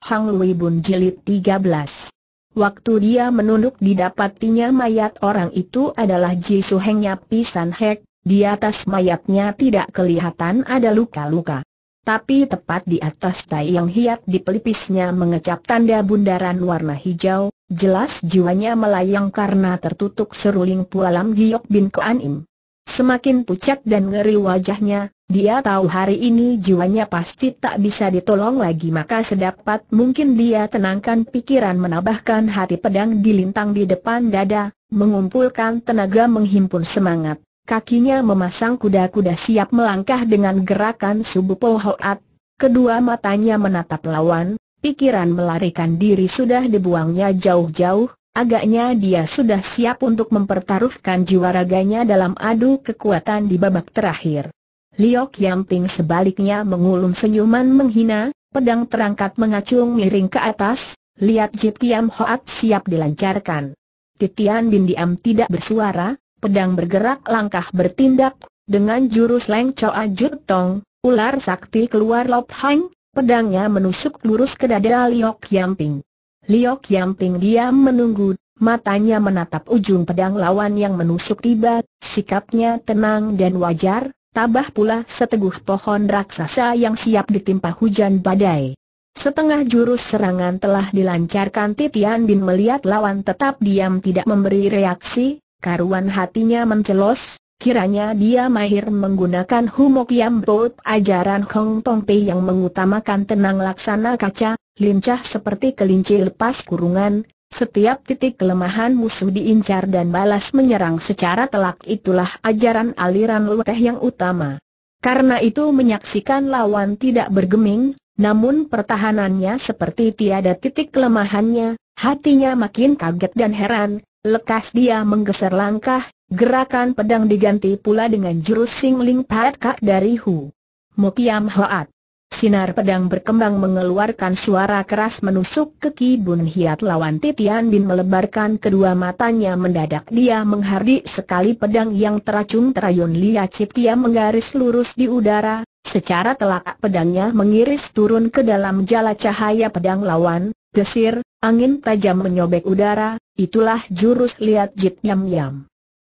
Hang Lui Bun Jilid 13 Waktu dia menunduk didapatinya mayat orang itu adalah Jisu Hengnya Pisan Hek, di atas mayatnya tidak kelihatan ada luka-luka. Tapi tepat di atas tai yang hiat di pelipisnya mengecap tanda bundaran warna hijau, jelas jiwanya melayang karena tertutup seruling pualam Giyok Bin Koanim. Semakin pucat dan ngeri wajahnya, dia tahu hari ini jiwanya pasti tak bisa ditolong lagi maka sedapat mungkin dia tenangkan pikiran menambahkan hati pedang dilintang di depan dada, mengumpulkan tenaga menghimpun semangat. Kakinya memasang kuda-kuda siap melangkah dengan gerakan subuh pohoat. Kedua matanya menatap lawan, pikiran melarikan diri sudah dibuangnya jauh-jauh, Agaknya dia sudah siap untuk mempertaruhkan jiwa raganya dalam adu kekuatan di babak terakhir. Liok Yamping sebaliknya mengulum senyuman menghina, pedang terangkat mengacung miring ke atas, lihat Jit Tian Hoat siap dilancarkan. Titian Bin diam tidak bersuara, pedang bergerak langkah bertindak, dengan jurus Leng Choa Jut Tong, ular sakti keluar Lop Hang, pedangnya menusuk lurus ke dada Liok Yamping. Liok Yamping diam menunggu, matanya menatap ujung pedang lawan yang menusuk tiba, sikapnya tenang dan wajar, tabah pula seteguh pohon raksasa yang siap ditimpa hujan badai. Setengah jurus serangan telah dilancarkan Titian Bin melihat lawan tetap diam tidak memberi reaksi, karuan hatinya mencelos, Kiranya dia mahir menggunakan humok yang bot ajaran Hong Tong Pei yang mengutamakan tenang laksana kaca, lincah seperti kelinci lepas kurungan, setiap titik kelemahan musuh diincar dan balas menyerang secara telak itulah ajaran aliran luteh yang utama. Karena itu menyaksikan lawan tidak bergeming, namun pertahanannya seperti tiada titik kelemahannya, hatinya makin kaget dan heran, lekas dia menggeser langkah, gerakan pedang diganti pula dengan jurus singling kak dari Hu. Mokiam Hoat. Sinar pedang berkembang mengeluarkan suara keras menusuk ke Ki Bun Hiat lawan Titian Bin melebarkan kedua matanya mendadak dia menghardik sekali pedang yang teracung terayun Lia Ciptia menggaris lurus di udara, secara telak pedangnya mengiris turun ke dalam jala cahaya pedang lawan, gesir angin tajam menyobek udara, itulah jurus Liat Jit Yam Yam.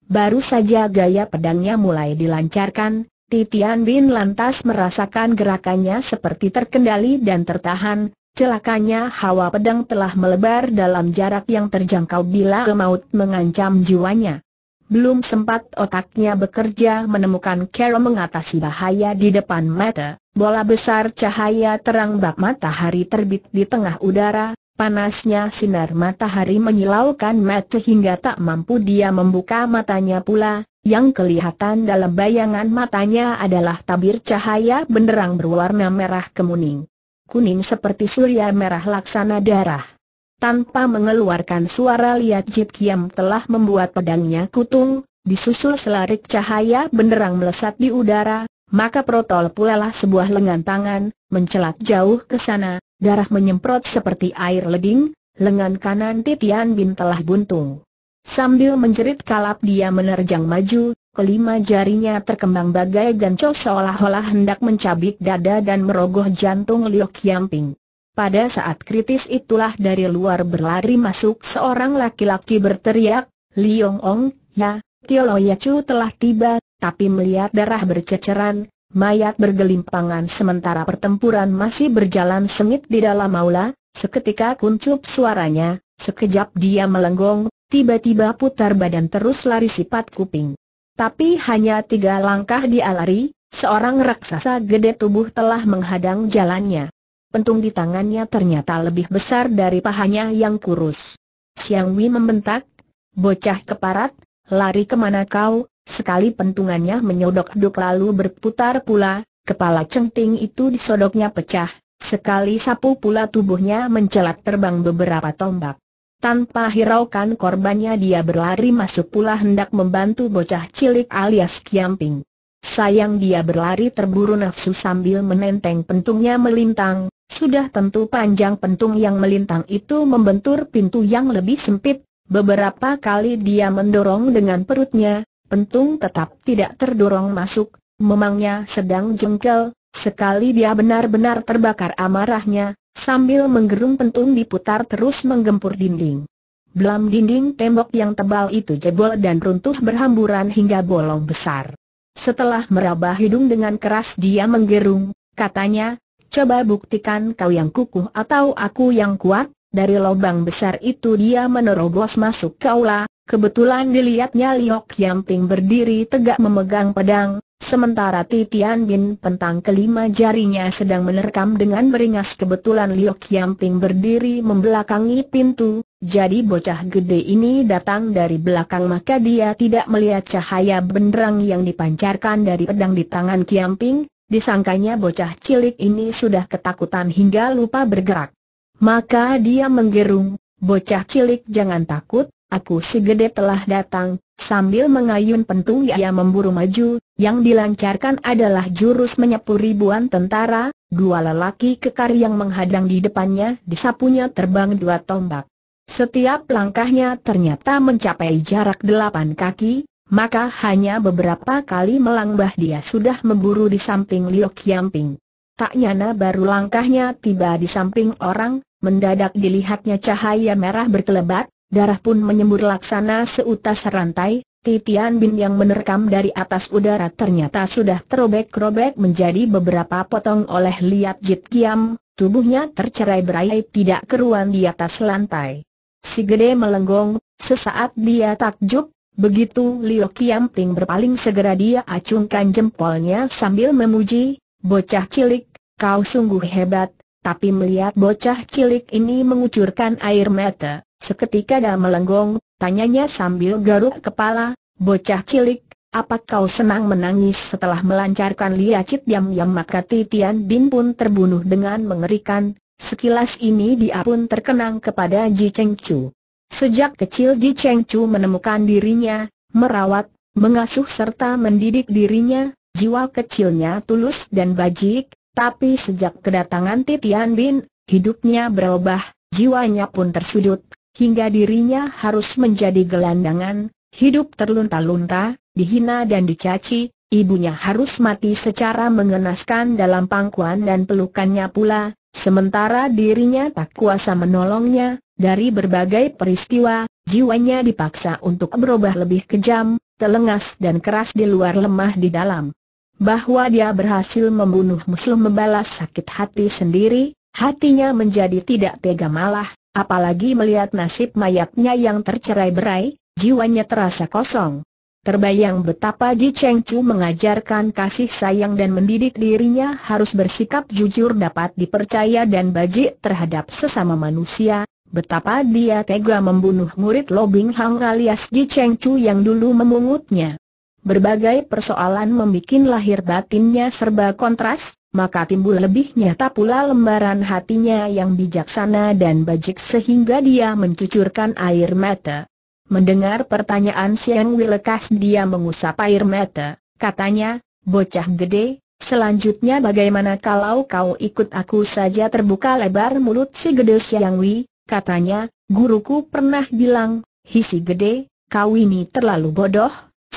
Baru saja gaya pedangnya mulai dilancarkan, Ti Tian Bin lantas merasakan gerakannya seperti terkendali dan tertahan, celakanya hawa pedang telah melebar dalam jarak yang terjangkau bila kemaut mengancam jiwanya. Belum sempat otaknya bekerja menemukan cara mengatasi bahaya di depan mata, bola besar cahaya terang bak matahari terbit di tengah udara, Panasnya sinar matahari menyilaukan mata hingga tak mampu dia membuka matanya pula, yang kelihatan dalam bayangan matanya adalah tabir cahaya benderang berwarna merah kemuning. Kuning seperti surya merah laksana darah. Tanpa mengeluarkan suara Liat Jit Kiam telah membuat pedangnya kutung, disusul selarik cahaya benderang melesat di udara, maka protol pulalah sebuah lengan tangan, mencelat jauh ke sana, darah menyemprot seperti air leding, lengan kanan Titian Bin telah buntung. Sambil menjerit kalap dia menerjang maju, kelima jarinya terkembang bagai ganco seolah-olah hendak mencabik dada dan merogoh jantung Liu Yamping. Pada saat kritis itulah dari luar berlari masuk seorang laki-laki berteriak, Liong Ong, ya, Tio Ya Chu telah tiba, tapi melihat darah berceceran, mayat bergelimpangan sementara pertempuran masih berjalan sengit di dalam Maula, seketika kuncup suaranya, sekejap dia melenggong, tiba-tiba putar badan terus lari sifat kuping. Tapi hanya tiga langkah dia lari, seorang raksasa gede tubuh telah menghadang jalannya. Pentung di tangannya ternyata lebih besar dari pahanya yang kurus. Siang Wi membentak, bocah keparat, lari kemana kau, sekali pentungannya menyodok duk lalu berputar pula, kepala cengting itu disodoknya pecah, Sekali sapu pula tubuhnya mencelat terbang beberapa tombak. Tanpa hiraukan korbannya dia berlari masuk pula hendak membantu bocah cilik alias Kiamping. Sayang dia berlari terburu nafsu sambil menenteng pentungnya melintang, sudah tentu panjang pentung yang melintang itu membentur pintu yang lebih sempit, beberapa kali dia mendorong dengan perutnya, pentung tetap tidak terdorong masuk, memangnya sedang jengkel, sekali dia benar-benar terbakar amarahnya, Sambil menggerung pentung diputar terus menggempur dinding. Belam dinding tembok yang tebal itu jebol dan runtuh berhamburan hingga bolong besar. Setelah meraba hidung dengan keras dia menggerung, katanya, coba buktikan kau yang kukuh atau aku yang kuat, dari lubang besar itu dia menerobos masuk ke aula, Kebetulan dilihatnya Liok Yamping berdiri tegak memegang pedang, sementara Titian Bin pentang kelima jarinya sedang menerkam dengan beringas kebetulan Liok Yamping berdiri membelakangi pintu, jadi bocah gede ini datang dari belakang maka dia tidak melihat cahaya benderang yang dipancarkan dari pedang di tangan Kiam Ting, disangkanya bocah cilik ini sudah ketakutan hingga lupa bergerak. Maka dia menggerung, bocah cilik jangan takut, aku si gede telah datang, sambil mengayun pentu ia memburu maju, yang dilancarkan adalah jurus menyapu ribuan tentara, dua lelaki kekar yang menghadang di depannya disapunya terbang dua tombak. Setiap langkahnya ternyata mencapai jarak delapan kaki, maka hanya beberapa kali melangkah dia sudah memburu di samping Liok Yamping. Tak nyana baru langkahnya tiba di samping orang, mendadak dilihatnya cahaya merah berkelebat, Darah pun menyembur laksana seutas rantai, Titian Bin yang menerkam dari atas udara ternyata sudah terobek-robek menjadi beberapa potong oleh Liat Jit Kiam, tubuhnya tercerai berai tidak keruan di atas lantai. Si gede melenggong, sesaat dia takjub, begitu Liu Kiam ting berpaling segera dia acungkan jempolnya sambil memuji, bocah cilik, kau sungguh hebat, tapi melihat bocah cilik ini mengucurkan air mata. Seketika dah melenggong, tanyanya sambil garuk kepala, bocah cilik, apa kau senang menangis setelah melancarkan liacit yang yang maka Titian Bin pun terbunuh dengan mengerikan, sekilas ini dia pun terkenang kepada Ji Cheng Chu. Sejak kecil Ji Cheng Chu menemukan dirinya, merawat, mengasuh serta mendidik dirinya, jiwa kecilnya tulus dan bajik, tapi sejak kedatangan Titian Bin, hidupnya berubah, jiwanya pun tersudut, hingga dirinya harus menjadi gelandangan, hidup terlunta-lunta, dihina dan dicaci, ibunya harus mati secara mengenaskan dalam pangkuan dan pelukannya pula, sementara dirinya tak kuasa menolongnya, dari berbagai peristiwa, jiwanya dipaksa untuk berubah lebih kejam, telengas dan keras di luar lemah di dalam. Bahwa dia berhasil membunuh musuh membalas sakit hati sendiri, hatinya menjadi tidak tega malah, Apalagi melihat nasib mayatnya yang tercerai berai, jiwanya terasa kosong. Terbayang betapa Ji Cheng Chu mengajarkan kasih sayang dan mendidik dirinya harus bersikap jujur dapat dipercaya dan bajik terhadap sesama manusia, betapa dia tega membunuh murid Lobing Hang alias Ji Cheng Chu yang dulu memungutnya. Berbagai persoalan membuat lahir batinnya serba kontras, maka timbul lebih nyata pula lembaran hatinya yang bijaksana dan bajik sehingga dia mencucurkan air mata. Mendengar pertanyaan Siang Wilekas dia mengusap air mata, katanya, bocah gede, selanjutnya bagaimana kalau kau ikut aku saja terbuka lebar mulut si gede Siang Wi, katanya, guruku pernah bilang, hisi gede, kau ini terlalu bodoh,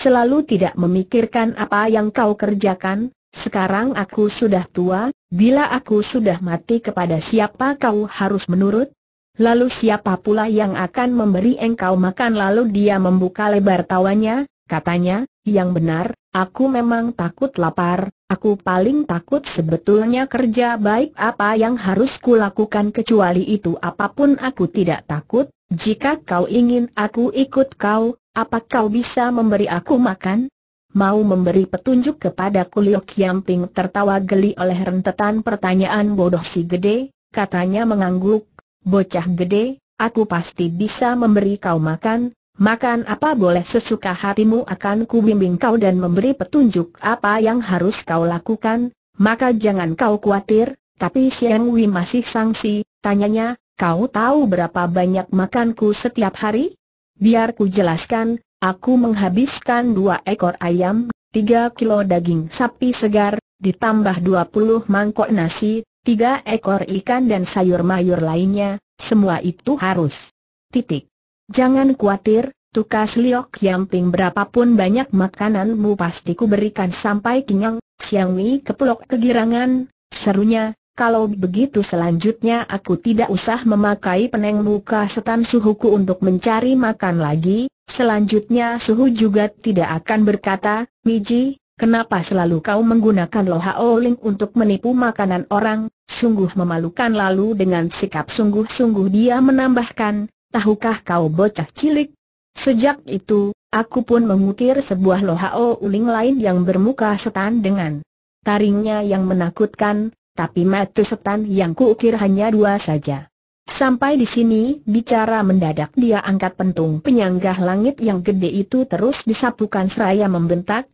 selalu tidak memikirkan apa yang kau kerjakan, sekarang aku sudah tua, bila aku sudah mati kepada siapa kau harus menurut? Lalu siapa pula yang akan memberi engkau makan? Lalu dia membuka lebar tawanya, katanya, yang benar, aku memang takut lapar, aku paling takut sebetulnya kerja baik apa yang harus kulakukan kecuali itu apapun aku tidak takut, jika kau ingin aku ikut kau, apa kau bisa memberi aku makan? Mau memberi petunjuk kepada Kulio Kiamping tertawa geli oleh rentetan pertanyaan bodoh si gede, katanya mengangguk, bocah gede, aku pasti bisa memberi kau makan, Makan apa boleh sesuka hatimu akan bimbing kau dan memberi petunjuk apa yang harus kau lakukan, maka jangan kau khawatir, tapi Siang Wei masih sangsi, tanyanya, kau tahu berapa banyak makanku setiap hari? Biar ku jelaskan, aku menghabiskan dua ekor ayam, tiga kilo daging sapi segar, ditambah dua puluh mangkok nasi, tiga ekor ikan dan sayur mayur lainnya, semua itu harus. Titik. Jangan khawatir, tukas liok yamping berapapun banyak makananmu pasti ku berikan sampai kenyang, siangwi kepelok kegirangan, serunya, kalau begitu selanjutnya aku tidak usah memakai peneng muka setan suhuku untuk mencari makan lagi, selanjutnya suhu juga tidak akan berkata, Miji, kenapa selalu kau menggunakan loha oling untuk menipu makanan orang, sungguh memalukan lalu dengan sikap sungguh-sungguh dia menambahkan, tahukah kau bocah cilik? Sejak itu, aku pun mengukir sebuah loha oling lain yang bermuka setan dengan taringnya yang menakutkan, tapi mati setan yang kuukir hanya dua saja. Sampai di sini, bicara mendadak dia angkat pentung penyanggah langit yang gede itu terus disapukan seraya membentak,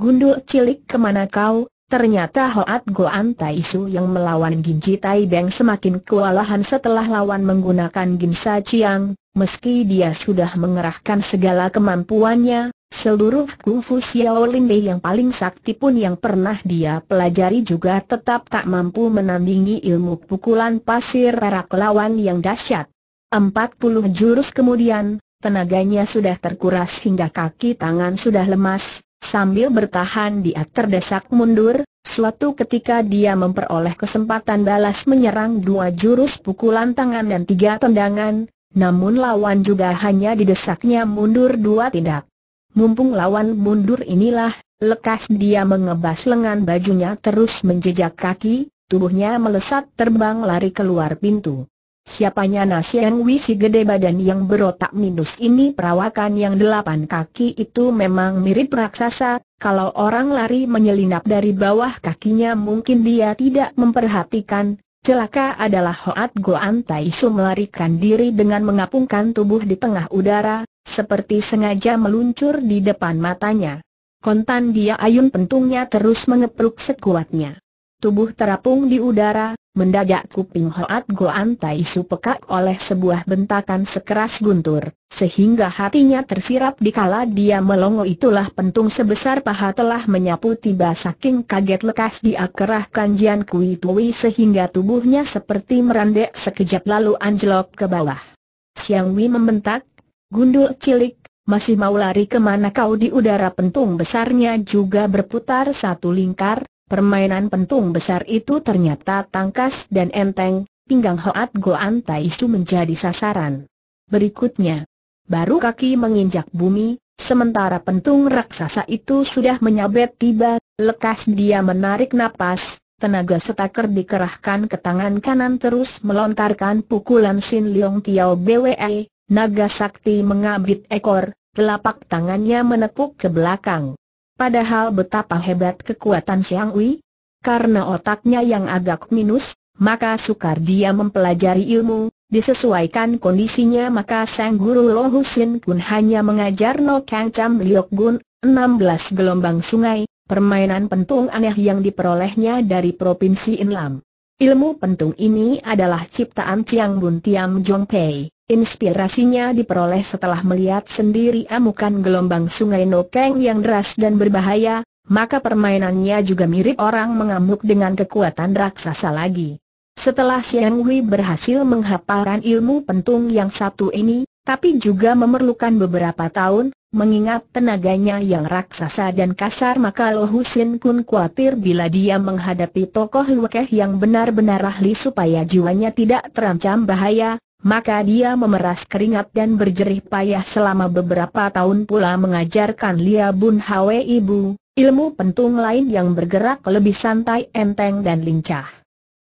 Gundul cilik kemana kau? Ternyata Hoat Goan Tai yang melawan Ginji Tai semakin kewalahan setelah lawan menggunakan Ginsa Chiang, meski dia sudah mengerahkan segala kemampuannya, Seluruh kungfu Xiao Lin Bei yang paling sakti pun yang pernah dia pelajari juga tetap tak mampu menandingi ilmu pukulan pasir para lawan yang dahsyat. Empat puluh jurus kemudian, tenaganya sudah terkuras hingga kaki tangan sudah lemas, sambil bertahan dia terdesak mundur, suatu ketika dia memperoleh kesempatan balas menyerang dua jurus pukulan tangan dan tiga tendangan, namun lawan juga hanya didesaknya mundur dua tindak. Mumpung lawan mundur inilah, lekas dia mengebas lengan bajunya terus menjejak kaki, tubuhnya melesat terbang lari keluar pintu. Siapanya Nasian Wi si gede badan yang berotak minus ini perawakan yang delapan kaki itu memang mirip raksasa, kalau orang lari menyelinap dari bawah kakinya mungkin dia tidak memperhatikan, celaka adalah Hoat Goan Taisu melarikan diri dengan mengapungkan tubuh di tengah udara, seperti sengaja meluncur di depan matanya. Kontan dia ayun pentungnya terus mengepeluk sekuatnya. Tubuh terapung di udara, mendadak kuping Hoat Goan Tai pekak oleh sebuah bentakan sekeras guntur, sehingga hatinya tersirap dikala dia melongo itulah pentung sebesar paha telah menyapu tiba saking kaget lekas dia kerahkan Jian Kui Tui sehingga tubuhnya seperti merendek sekejap lalu anjlok ke bawah. Xiang Wei membentak, Gundul cilik, masih mau lari kemana kau di udara pentung besarnya juga berputar satu lingkar, permainan pentung besar itu ternyata tangkas dan enteng, pinggang Hoat Goan Taisu menjadi sasaran. Berikutnya, baru kaki menginjak bumi, sementara pentung raksasa itu sudah menyabet tiba, lekas dia menarik napas, Tenaga setaker dikerahkan ke tangan kanan terus melontarkan pukulan Sin Leong Tiao BWE, Naga Sakti mengabit ekor, telapak tangannya menekuk ke belakang. Padahal betapa hebat kekuatan Xiang Wei. Karena otaknya yang agak minus, maka sukar dia mempelajari ilmu, disesuaikan kondisinya maka sang guru Lo Husin Kun hanya mengajar No Kang Cham Liok Gun, 16 gelombang sungai, permainan pentung aneh yang diperolehnya dari Provinsi Inlam. Ilmu pentung ini adalah ciptaan Chiang Bun Tiam Jong Pei. Inspirasinya diperoleh setelah melihat sendiri amukan gelombang sungai Nokeng yang deras dan berbahaya, maka permainannya juga mirip orang mengamuk dengan kekuatan raksasa lagi. Setelah Xiang Wei berhasil menghafalkan ilmu pentung yang satu ini, tapi juga memerlukan beberapa tahun, mengingat tenaganya yang raksasa dan kasar maka Lo Husin pun khawatir bila dia menghadapi tokoh Lu Keh yang benar-benar ahli supaya jiwanya tidak terancam bahaya, maka dia memeras keringat dan berjerih payah selama beberapa tahun pula mengajarkan Lia Bun Hwe Ibu, ilmu pentung lain yang bergerak lebih santai enteng dan lincah.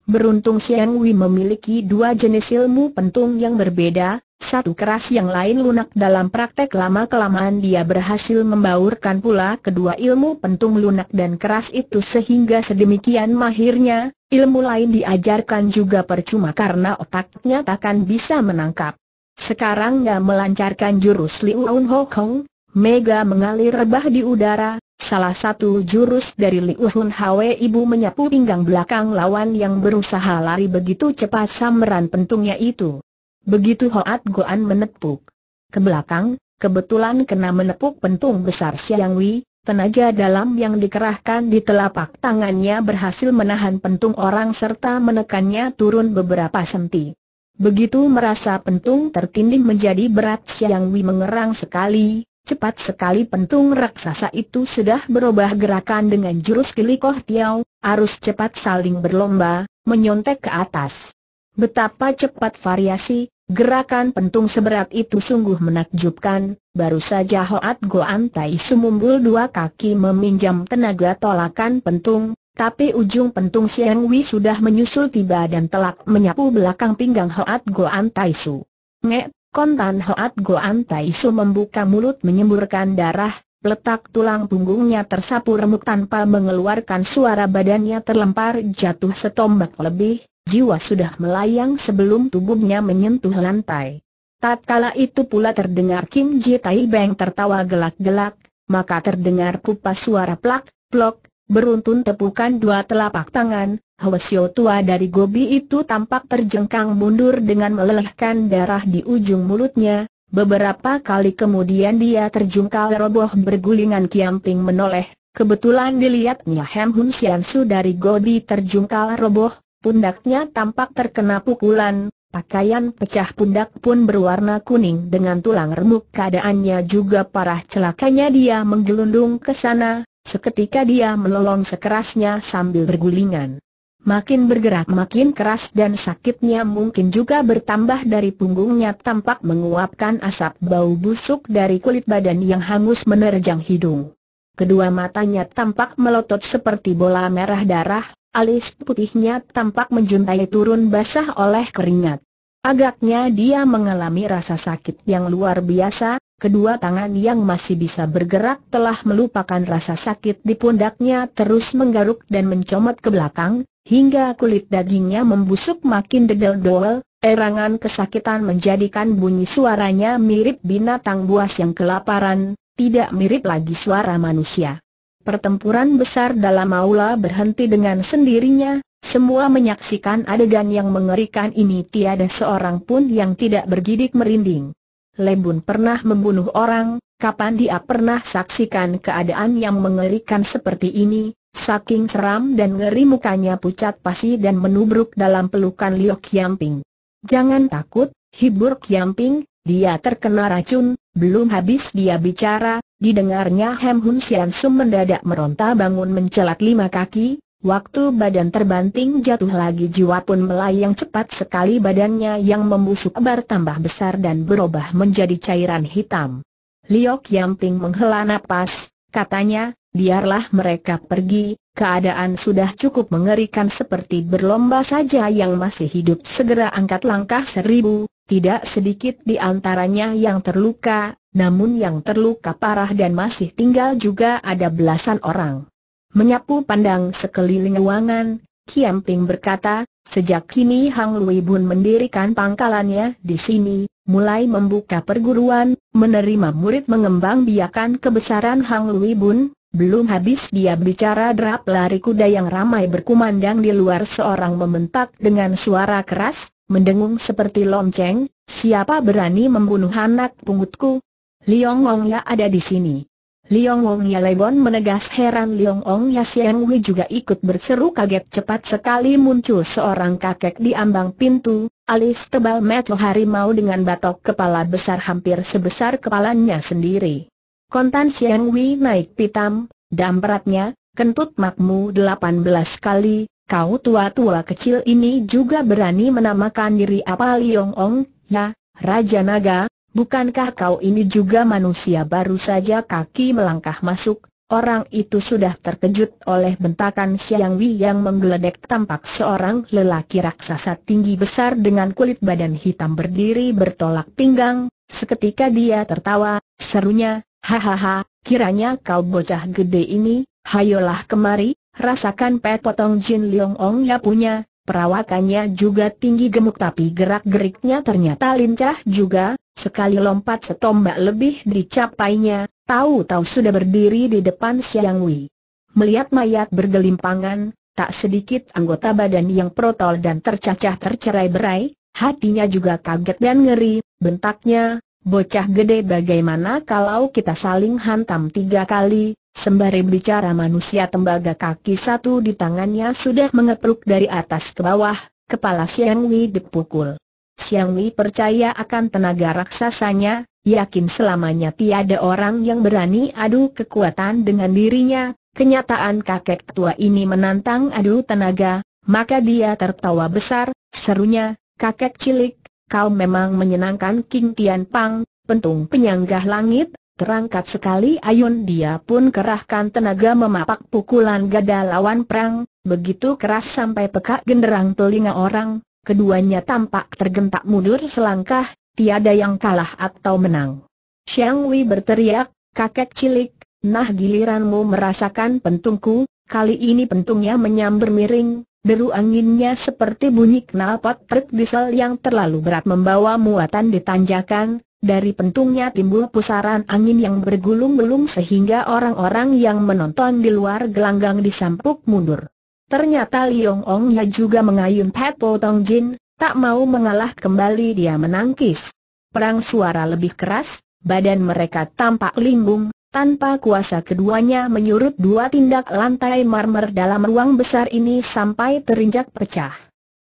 Beruntung Siang Wei memiliki dua jenis ilmu pentung yang berbeda, satu keras yang lain lunak dalam praktek lama-kelamaan dia berhasil membaurkan pula kedua ilmu pentung lunak dan keras itu sehingga sedemikian mahirnya, Ilmu lain diajarkan juga percuma karena otaknya takkan bisa menangkap. Sekarang dia melancarkan jurus Liu Kong, mega mengalir rebah di udara, salah satu jurus dari Hun Hwe Ibu menyapu pinggang belakang lawan yang berusaha lari begitu cepat samran pentungnya itu. Begitu Hoat Goan menepuk ke belakang, kebetulan kena menepuk pentung besar Xiang Wei, Tenaga dalam yang dikerahkan di telapak tangannya berhasil menahan pentung orang serta menekannya turun beberapa senti. Begitu merasa pentung tertindih menjadi berat Siang Wi mengerang sekali, cepat sekali pentung raksasa itu sudah berubah gerakan dengan jurus kilikoh tiau, arus cepat saling berlomba, menyontek ke atas. Betapa cepat variasi, Gerakan pentung seberat itu sungguh menakjubkan, baru saja Hoat Goan Tai Sumumbul dua kaki meminjam tenaga tolakan pentung, tapi ujung pentung Siang Wi sudah menyusul tiba dan telak menyapu belakang pinggang Hoat Goan Tai Su. Nge, kontan Hoat Goan Tai Su membuka mulut menyemburkan darah, letak tulang punggungnya tersapu remuk tanpa mengeluarkan suara badannya terlempar jatuh setombak lebih, jiwa sudah melayang sebelum tubuhnya menyentuh lantai. Tatkala itu pula terdengar Kim Ji Tai Beng tertawa gelak-gelak, maka terdengar kupas suara plak, plok, beruntun tepukan dua telapak tangan, Hwasyo tua dari Gobi itu tampak terjengkang mundur dengan melelehkan darah di ujung mulutnya, beberapa kali kemudian dia terjungkal roboh bergulingan kiamping menoleh, kebetulan dilihatnya Hem Hun Siansu dari Gobi terjungkal roboh, Pundaknya tampak terkena pukulan, pakaian pecah pundak pun berwarna kuning dengan tulang remuk keadaannya juga parah celakanya dia menggelundung ke sana, seketika dia melolong sekerasnya sambil bergulingan. Makin bergerak makin keras dan sakitnya mungkin juga bertambah dari punggungnya tampak menguapkan asap bau busuk dari kulit badan yang hangus menerjang hidung. Kedua matanya tampak melotot seperti bola merah darah, Alis putihnya tampak menjuntai turun basah oleh keringat. Agaknya dia mengalami rasa sakit yang luar biasa, kedua tangan yang masih bisa bergerak telah melupakan rasa sakit di pundaknya terus menggaruk dan mencomot ke belakang, hingga kulit dagingnya membusuk makin dedel-doel, erangan kesakitan menjadikan bunyi suaranya mirip binatang buas yang kelaparan, tidak mirip lagi suara manusia. Pertempuran besar dalam aula berhenti dengan sendirinya, semua menyaksikan adegan yang mengerikan ini tiada seorang pun yang tidak bergidik merinding. Lebun pernah membunuh orang, kapan dia pernah saksikan keadaan yang mengerikan seperti ini, saking seram dan ngeri mukanya pucat pasi dan menubruk dalam pelukan Liok Yamping. Jangan takut, hibur Yamping, dia terkena racun, belum habis dia bicara, didengarnya Hem Hun Sian Sum mendadak meronta bangun mencelat lima kaki, waktu badan terbanting jatuh lagi jiwa pun melayang cepat sekali badannya yang membusuk tambah besar dan berubah menjadi cairan hitam. Liok Yamping menghela napas, katanya, biarlah mereka pergi, keadaan sudah cukup mengerikan seperti berlomba saja yang masih hidup segera angkat langkah seribu, tidak sedikit di antaranya yang terluka, namun yang terluka parah dan masih tinggal juga ada belasan orang. Menyapu pandang sekeliling ruangan, Kiam Ping berkata, sejak kini Hang Lui Bun mendirikan pangkalannya di sini, mulai membuka perguruan, menerima murid mengembang biakan kebesaran Hang Lui Bun, belum habis dia bicara drap lari kuda yang ramai berkumandang di luar seorang mementak dengan suara keras, mendengung seperti lonceng, siapa berani membunuh anak pungutku? Liong Ong Ya ada di sini. Liong Ong Ya Lebon menegas heran Liong Ong Ya Siang Wei juga ikut berseru kaget cepat sekali muncul seorang kakek di ambang pintu, alis tebal meco harimau dengan batok kepala besar hampir sebesar kepalanya sendiri. Kontan Xiang Wei naik pitam, dan beratnya, kentut makmu 18 kali, kau tua-tua kecil ini juga berani menamakan diri apa Liong Ong, ya, Raja Naga, bukankah kau ini juga manusia baru saja kaki melangkah masuk? Orang itu sudah terkejut oleh bentakan Siang Wi yang menggeledek tampak seorang lelaki raksasa tinggi besar dengan kulit badan hitam berdiri bertolak pinggang, seketika dia tertawa, serunya, hahaha, kiranya kau bocah gede ini, hayolah kemari, Rasakan Pet Potong Jin Leong Ong ya punya, perawakannya juga tinggi gemuk tapi gerak-geriknya ternyata lincah juga, sekali lompat setombak lebih dicapainya, tahu-tahu sudah berdiri di depan Siang Wei. Melihat mayat bergelimpangan, tak sedikit anggota badan yang protol dan tercacah tercerai berai, hatinya juga kaget dan ngeri, bentaknya, bocah gede bagaimana kalau kita saling hantam tiga kali, Sembari bicara manusia tembaga kaki satu di tangannya sudah mengepluk dari atas ke bawah, kepala Xiang Wei dipukul. Xiang Wei percaya akan tenaga raksasanya, yakin selamanya tiada orang yang berani adu kekuatan dengan dirinya, kenyataan kakek tua ini menantang adu tenaga, maka dia tertawa besar, serunya, kakek cilik, kau memang menyenangkan King Tian Pang, pentung penyanggah langit, Terangkat sekali ayun dia pun kerahkan tenaga memapak pukulan gada lawan perang, begitu keras sampai pekak genderang telinga orang, keduanya tampak tergentak mundur selangkah, tiada yang kalah atau menang. Xiang Wei berteriak, kakek cilik, nah giliranmu merasakan pentungku, kali ini pentungnya menyambar miring, deru anginnya seperti bunyi knalpot truk diesel yang terlalu berat membawa muatan ditanjakan, dari pentungnya timbul pusaran angin yang bergulung-gulung sehingga orang-orang yang menonton di luar gelanggang disampuk mundur. Ternyata Liong Ongnya juga mengayun Pat Po Tong Jin, tak mau mengalah kembali dia menangkis. Perang suara lebih keras, badan mereka tampak limbung, tanpa kuasa keduanya menyurut dua tindak lantai marmer dalam ruang besar ini sampai terinjak pecah.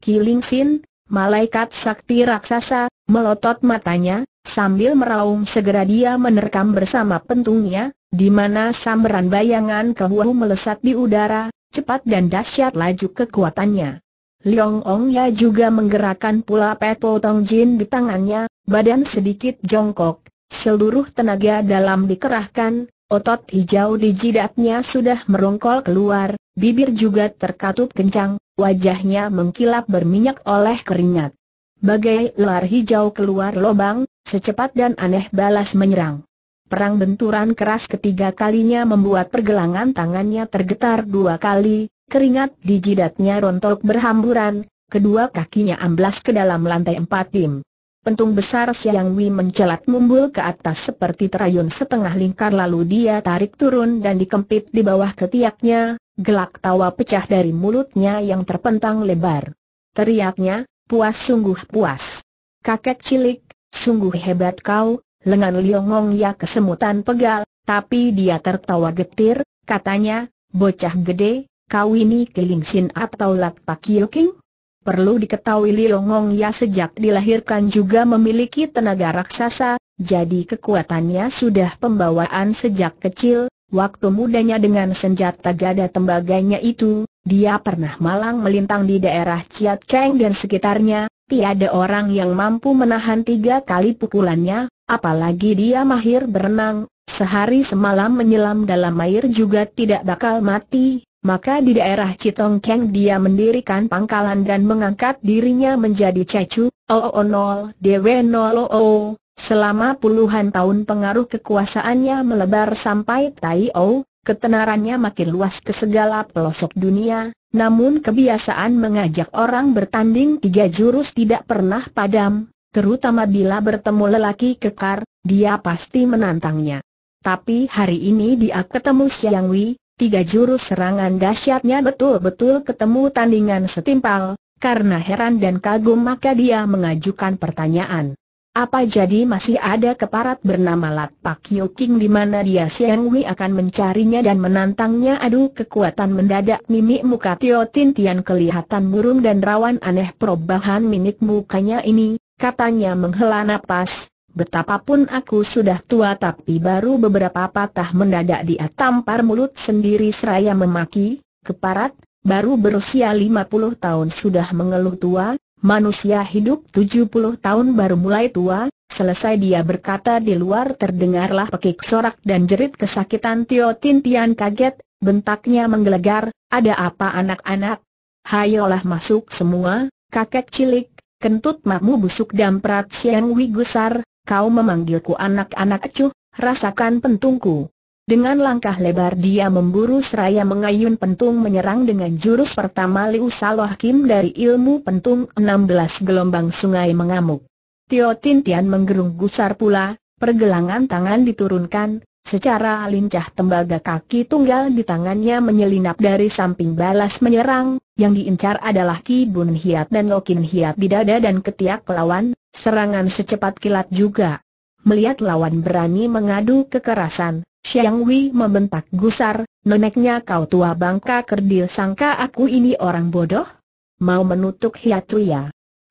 Kiling Sin, malaikat sakti raksasa, melotot matanya, Sambil meraung segera dia menerkam bersama pentungnya, di mana sambaran bayangan kehuahu melesat di udara, cepat dan dahsyat laju kekuatannya. Liong Ong Ya juga menggerakkan pula Peto Tong Jin di tangannya, badan sedikit jongkok, seluruh tenaga dalam dikerahkan, otot hijau di jidatnya sudah merongkol keluar, bibir juga terkatup kencang, wajahnya mengkilap berminyak oleh keringat. Bagai ular hijau keluar lobang, secepat dan aneh balas menyerang. Perang benturan keras ketiga kalinya membuat pergelangan tangannya tergetar dua kali, keringat di jidatnya rontok berhamburan, kedua kakinya amblas ke dalam lantai empat tim. Pentung besar Siang Wi mencelat mumbul ke atas seperti terayun setengah lingkar lalu dia tarik turun dan dikempit di bawah ketiaknya, gelak tawa pecah dari mulutnya yang terpentang lebar. Teriaknya, puas sungguh puas. Kakek cilik, sungguh hebat kau, lengan Liongong ya kesemutan pegal, tapi dia tertawa getir, katanya, bocah gede, kau ini kelingsin atau lakpak kilking? Perlu diketahui Liongong ya sejak dilahirkan juga memiliki tenaga raksasa, jadi kekuatannya sudah pembawaan sejak kecil, Waktu mudanya dengan senjata gada tembaganya itu, dia pernah malang melintang di daerah Chiat Keng dan sekitarnya, tiada orang yang mampu menahan tiga kali pukulannya, apalagi dia mahir berenang, sehari semalam menyelam dalam air juga tidak bakal mati, maka di daerah Citongkeng dia mendirikan pangkalan dan mengangkat dirinya menjadi Cecu, OO0, DW00, selama puluhan tahun pengaruh kekuasaannya melebar sampai Tai O, ketenarannya makin luas ke segala pelosok dunia, namun kebiasaan mengajak orang bertanding tiga jurus tidak pernah padam, terutama bila bertemu lelaki kekar, dia pasti menantangnya. Tapi hari ini dia ketemu Xiang Wei, tiga jurus serangan dahsyatnya betul-betul ketemu tandingan setimpal, karena heran dan kagum maka dia mengajukan pertanyaan. Apa jadi masih ada keparat bernama Lat Pak Yu King di mana dia Siang Wei akan mencarinya dan menantangnya adu kekuatan mendadak mimik muka Tio Tin Tian kelihatan murung dan rawan aneh perubahan mimik mukanya ini, katanya menghela napas, Betapapun aku sudah tua tapi baru beberapa patah mendadak dia tampar mulut sendiri seraya memaki, keparat, baru berusia 50 tahun sudah mengeluh tua, manusia hidup 70 tahun baru mulai tua, selesai dia berkata di luar terdengarlah pekik sorak dan jerit kesakitan Tio Tintian kaget, bentaknya menggelegar, ada apa anak-anak? Hayolah masuk semua, kakek cilik, kentut makmu busuk dan perat siang wigusar, Kau memanggilku anak-anak acuh, rasakan pentungku. Dengan langkah lebar dia memburu seraya mengayun pentung menyerang dengan jurus pertama Liu Saloh Kim dari ilmu pentung 16 gelombang sungai mengamuk. Tio Tin Tian menggerung gusar pula, pergelangan tangan diturunkan, secara lincah tembaga kaki tunggal di tangannya menyelinap dari samping balas menyerang, yang diincar adalah Ki Bun Hiat dan Lokin Hiat di dada dan ketiak lawan, serangan secepat kilat juga. Melihat lawan berani mengadu kekerasan, Xiang Wei membentak gusar, neneknya kau tua bangka kerdil sangka aku ini orang bodoh? Mau menutup ya?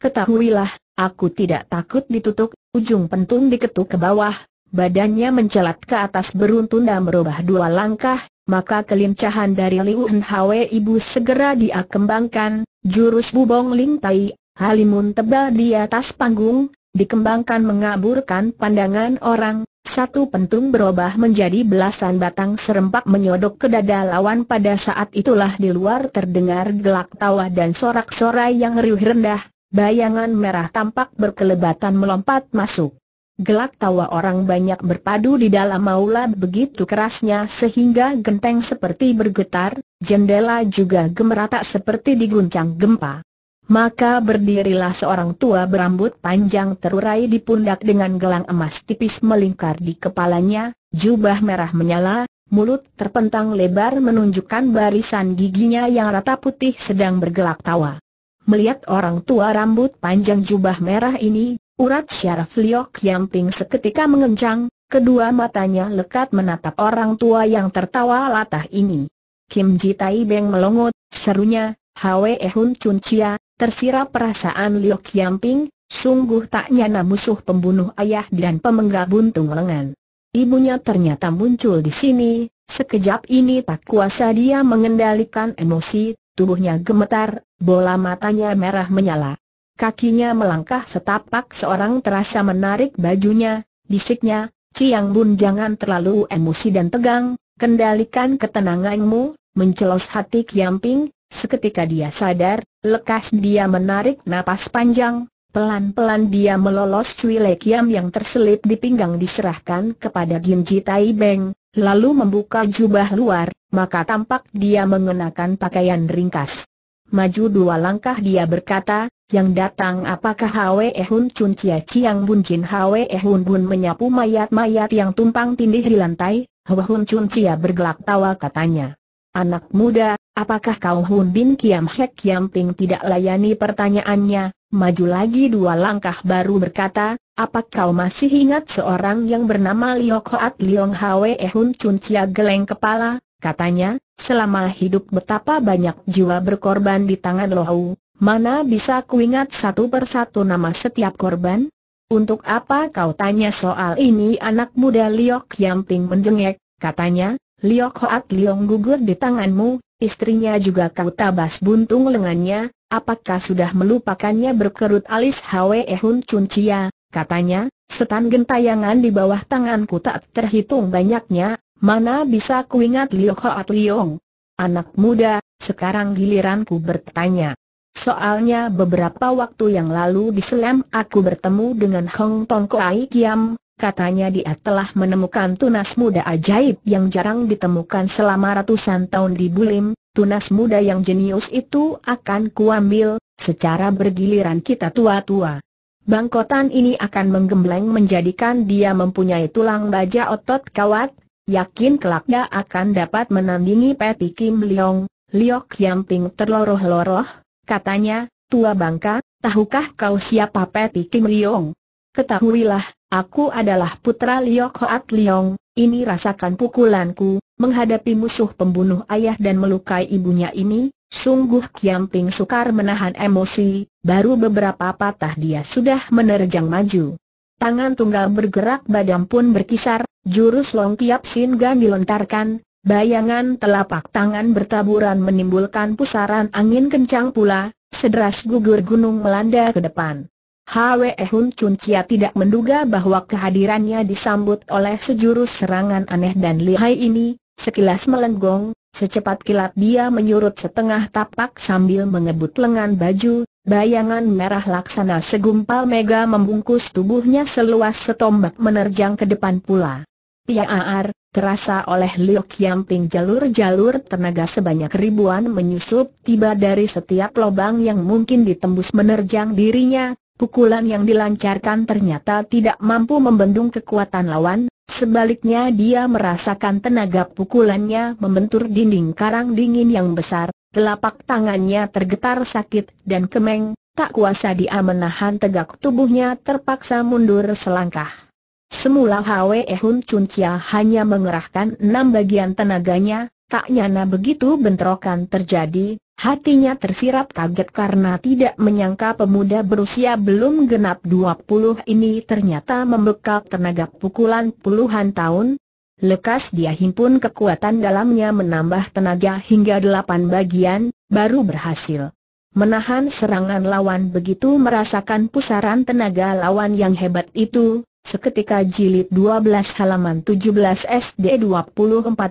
Ketahuilah, aku tidak takut ditutup, ujung pentung diketuk ke bawah, badannya mencelat ke atas beruntun dan merubah dua langkah, maka kelincahan dari Liu Hwe ibu segera dia kembangkan, jurus bubong ling tai, Halimun tebal di atas panggung, dikembangkan mengaburkan pandangan orang, satu pentung berubah menjadi belasan batang serempak menyodok ke dada lawan pada saat itulah di luar terdengar gelak tawa dan sorak-sorai yang riuh rendah, bayangan merah tampak berkelebatan melompat masuk. Gelak tawa orang banyak berpadu di dalam maula begitu kerasnya sehingga genteng seperti bergetar, jendela juga gemerata seperti diguncang gempa maka berdirilah seorang tua berambut panjang terurai di pundak dengan gelang emas tipis melingkar di kepalanya, jubah merah menyala, mulut terpentang lebar menunjukkan barisan giginya yang rata putih sedang bergelak tawa. Melihat orang tua rambut panjang jubah merah ini, urat syaraf Liok yang ping seketika mengencang, kedua matanya lekat menatap orang tua yang tertawa latah ini. Kim Ji Tai Beng melongot, serunya, Hwe Hun Chun Chia, Tersirap perasaan Liu Qiangping, sungguh tak nyana musuh pembunuh ayah dan pemenggal buntung lengan. Ibunya ternyata muncul di sini, sekejap ini tak kuasa dia mengendalikan emosi, tubuhnya gemetar, bola matanya merah menyala. Kakinya melangkah setapak seorang terasa menarik bajunya, bisiknya, Ciang Bun jangan terlalu emosi dan tegang, kendalikan ketenanganmu, mencelos hati Kiamping, Seketika dia sadar, lekas dia menarik napas panjang, pelan-pelan dia melolos cuy lekiam yang terselip di pinggang diserahkan kepada Ginji Tai Beng, lalu membuka jubah luar, maka tampak dia mengenakan pakaian ringkas. Maju dua langkah dia berkata, yang datang apakah Hwe Hun Chun Chia Chiang Bun Jin Hwe Hun Bun menyapu mayat-mayat yang tumpang tindih di lantai? Hwe Hun Chun Chia bergelak tawa katanya. Anak muda, apakah kau Hun Bin Kiam Hek Kiam Ping tidak layani pertanyaannya, maju lagi dua langkah baru berkata, apakah kau masih ingat seorang yang bernama Liok Hoat Liong Hwe Hun Chun Chia geleng kepala, katanya, selama hidup betapa banyak jiwa berkorban di tangan Lohau, mana bisa kuingat satu persatu nama setiap korban? Untuk apa kau tanya soal ini anak muda Liok Yamping menjengek, katanya, Liok Hoat Liong gugur di tanganmu, istrinya juga kau tabas buntung lengannya, apakah sudah melupakannya berkerut alis Hwe Hun Chun Chia, katanya, setan gentayangan di bawah tanganku tak terhitung banyaknya, mana bisa kuingat Liok Hoat Liong? Anak muda, sekarang giliranku bertanya. Soalnya beberapa waktu yang lalu di Selam aku bertemu dengan Hong Tong Koai Kiam, Katanya dia telah menemukan tunas muda ajaib yang jarang ditemukan selama ratusan tahun di Bulim, tunas muda yang jenius itu akan kuambil, secara bergiliran kita tua-tua. Bangkotan ini akan menggembleng menjadikan dia mempunyai tulang baja otot kawat, yakin kelak dia akan dapat menandingi Peti Kim Leong, Liok Yang Ting terloroh-loroh, katanya, tua bangka, tahukah kau siapa Peti Kim Leong? Ketahuilah, Aku adalah putra Liok Hoat Liong, ini rasakan pukulanku, menghadapi musuh pembunuh ayah dan melukai ibunya ini, sungguh Kiam Ping sukar menahan emosi, baru beberapa patah dia sudah menerjang maju. Tangan tunggal bergerak badan pun berkisar, jurus Long Kiap Sin Gan dilontarkan, bayangan telapak tangan bertaburan menimbulkan pusaran angin kencang pula, sederas gugur gunung melanda ke depan. Hwe Hun Chun Chia tidak menduga bahwa kehadirannya disambut oleh sejurus serangan aneh dan lihai ini, sekilas melenggong, secepat kilat dia menyurut setengah tapak sambil mengebut lengan baju, bayangan merah laksana segumpal mega membungkus tubuhnya seluas setombak menerjang ke depan pula. Piaar, terasa oleh Liu Qiangping jalur-jalur tenaga sebanyak ribuan menyusup tiba dari setiap lubang yang mungkin ditembus menerjang dirinya, Pukulan yang dilancarkan ternyata tidak mampu membendung kekuatan lawan, sebaliknya dia merasakan tenaga pukulannya membentur dinding karang dingin yang besar, telapak tangannya tergetar sakit dan kemeng, tak kuasa dia menahan tegak tubuhnya terpaksa mundur selangkah. Semula Hwe Hun Chun Chia hanya mengerahkan enam bagian tenaganya, tak nyana begitu bentrokan terjadi, Hatinya tersirat kaget karena tidak menyangka pemuda berusia belum genap 20 ini ternyata membekal tenaga pukulan puluhan tahun. Lekas dia himpun kekuatan dalamnya menambah tenaga hingga delapan bagian, baru berhasil menahan serangan lawan begitu merasakan pusaran tenaga lawan yang hebat itu, Seketika jilid 12 halaman 17 SD 24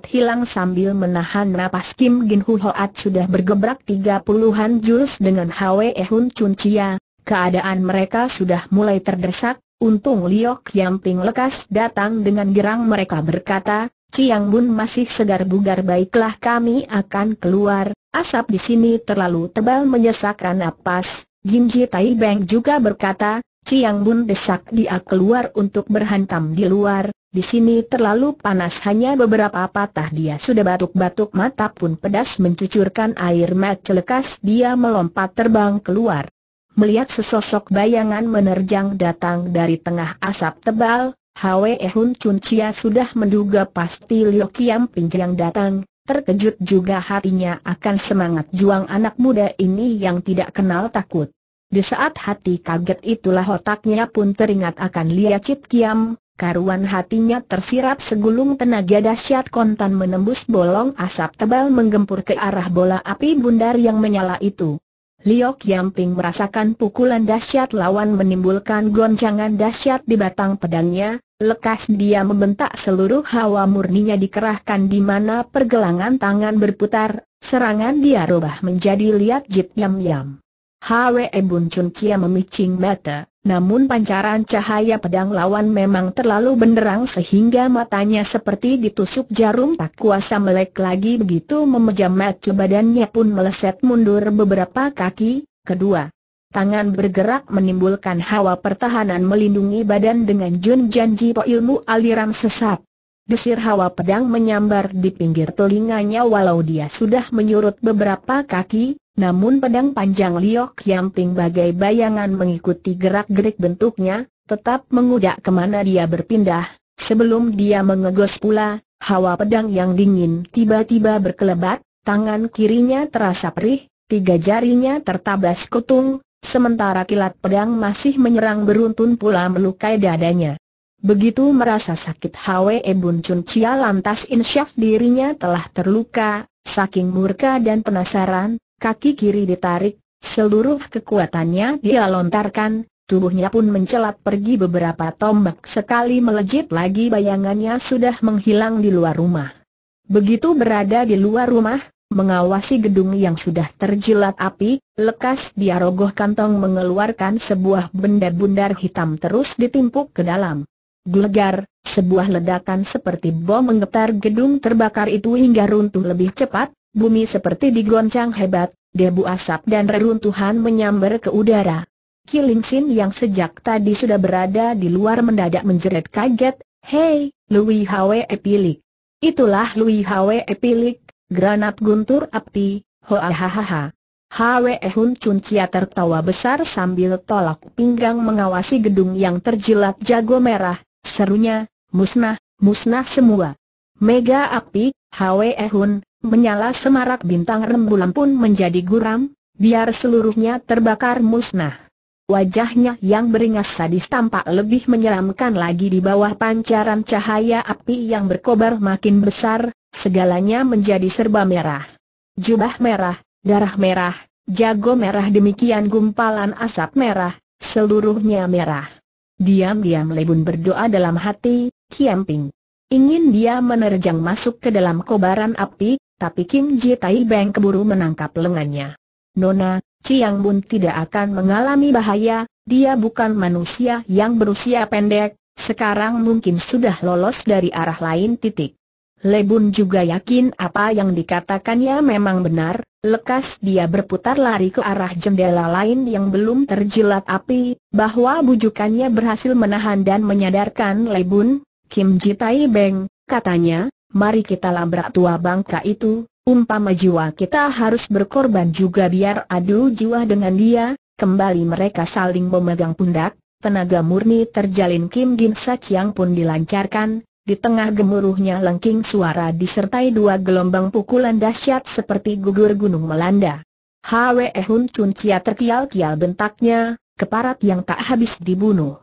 hilang sambil menahan napas Kim Gin Hu Hoat sudah bergebrak tiga puluhan jurus dengan Hwe Hun Chun Chia. Keadaan mereka sudah mulai terdesak, untung Liok Yamping lekas datang dengan gerang mereka berkata, Ciang Bun masih segar bugar baiklah kami akan keluar, asap di sini terlalu tebal menyesakkan napas. ji Tai Beng juga berkata, Ciang Bun desak dia keluar untuk berhantam di luar, di sini terlalu panas hanya beberapa patah dia sudah batuk-batuk mata pun pedas mencucurkan air mata lekas dia melompat terbang keluar. Melihat sesosok bayangan menerjang datang dari tengah asap tebal, Hwe Hun Chun Chia sudah menduga pasti Liu Kiam yang datang, terkejut juga hatinya akan semangat juang anak muda ini yang tidak kenal takut. Di saat hati kaget itulah otaknya pun teringat akan Lia Chit Kiam, Karuan hatinya tersirap segulung tenaga dahsyat kontan menembus bolong asap tebal menggempur ke arah bola api bundar yang menyala itu. Liok Yamping merasakan pukulan dahsyat lawan menimbulkan goncangan dahsyat di batang pedangnya, lekas dia membentak seluruh hawa murninya dikerahkan di mana pergelangan tangan berputar, serangan dia rubah menjadi liat jit yam-yam. Hwe Bun Chun Kia memicing mata, namun pancaran cahaya pedang lawan memang terlalu benderang sehingga matanya seperti ditusuk jarum tak kuasa melek lagi begitu memejam mata badannya pun meleset mundur beberapa kaki, kedua. Tangan bergerak menimbulkan hawa pertahanan melindungi badan dengan Jun Janji Po ilmu aliran sesat. Desir hawa pedang menyambar di pinggir telinganya walau dia sudah menyurut beberapa kaki, namun pedang panjang Liok Yang Ping bagai bayangan mengikuti gerak-gerik bentuknya, tetap mengudak kemana dia berpindah. Sebelum dia mengegos pula, hawa pedang yang dingin tiba-tiba berkelebat, tangan kirinya terasa perih, tiga jarinya tertabas kutung, sementara kilat pedang masih menyerang beruntun pula melukai dadanya. Begitu merasa sakit Hwe Bun Chun Chia lantas insyaf dirinya telah terluka, saking murka dan penasaran, kaki kiri ditarik, seluruh kekuatannya dia lontarkan, tubuhnya pun mencelat pergi beberapa tombak sekali melejit lagi bayangannya sudah menghilang di luar rumah. Begitu berada di luar rumah, mengawasi gedung yang sudah terjilat api, lekas dia rogoh kantong mengeluarkan sebuah benda bundar hitam terus ditimpuk ke dalam. Gulegar, sebuah ledakan seperti bom menggetar gedung terbakar itu hingga runtuh lebih cepat, Bumi seperti digoncang hebat, debu asap dan reruntuhan menyambar ke udara. Kilingsin yang sejak tadi sudah berada di luar mendadak menjerit kaget, Hei, Lui Hwe Epilik. Itulah Lui Hwe Epilik, granat guntur api, hoahahaha. Hwe Hun Chun Chia tertawa besar sambil tolak pinggang mengawasi gedung yang terjilat jago merah, serunya, musnah, musnah semua. Mega api, Hwe Hun, menyala semarak bintang rembulan pun menjadi guram, biar seluruhnya terbakar musnah. Wajahnya yang beringas sadis tampak lebih menyeramkan lagi di bawah pancaran cahaya api yang berkobar makin besar, segalanya menjadi serba merah. Jubah merah, darah merah, jago merah demikian gumpalan asap merah, seluruhnya merah. Diam-diam Lebun berdoa dalam hati, Kiamping. Ingin dia menerjang masuk ke dalam kobaran api, tapi Kim Ji Tai Beng keburu menangkap lengannya. Nona, Chiang Bun tidak akan mengalami bahaya, dia bukan manusia yang berusia pendek, sekarang mungkin sudah lolos dari arah lain titik. Le Bun juga yakin apa yang dikatakannya memang benar, lekas dia berputar lari ke arah jendela lain yang belum terjilat api, bahwa bujukannya berhasil menahan dan menyadarkan Le Bun. Kim Ji Tai Beng, katanya, mari kita labrak tua bangka itu, umpama jiwa kita harus berkorban juga biar adu jiwa dengan dia, kembali mereka saling memegang pundak, tenaga murni terjalin Kim Gin Sak yang pun dilancarkan, di tengah gemuruhnya lengking suara disertai dua gelombang pukulan dahsyat seperti gugur gunung melanda. Hwe Hun Chun Chia terkial-kial bentaknya, keparat yang tak habis dibunuh.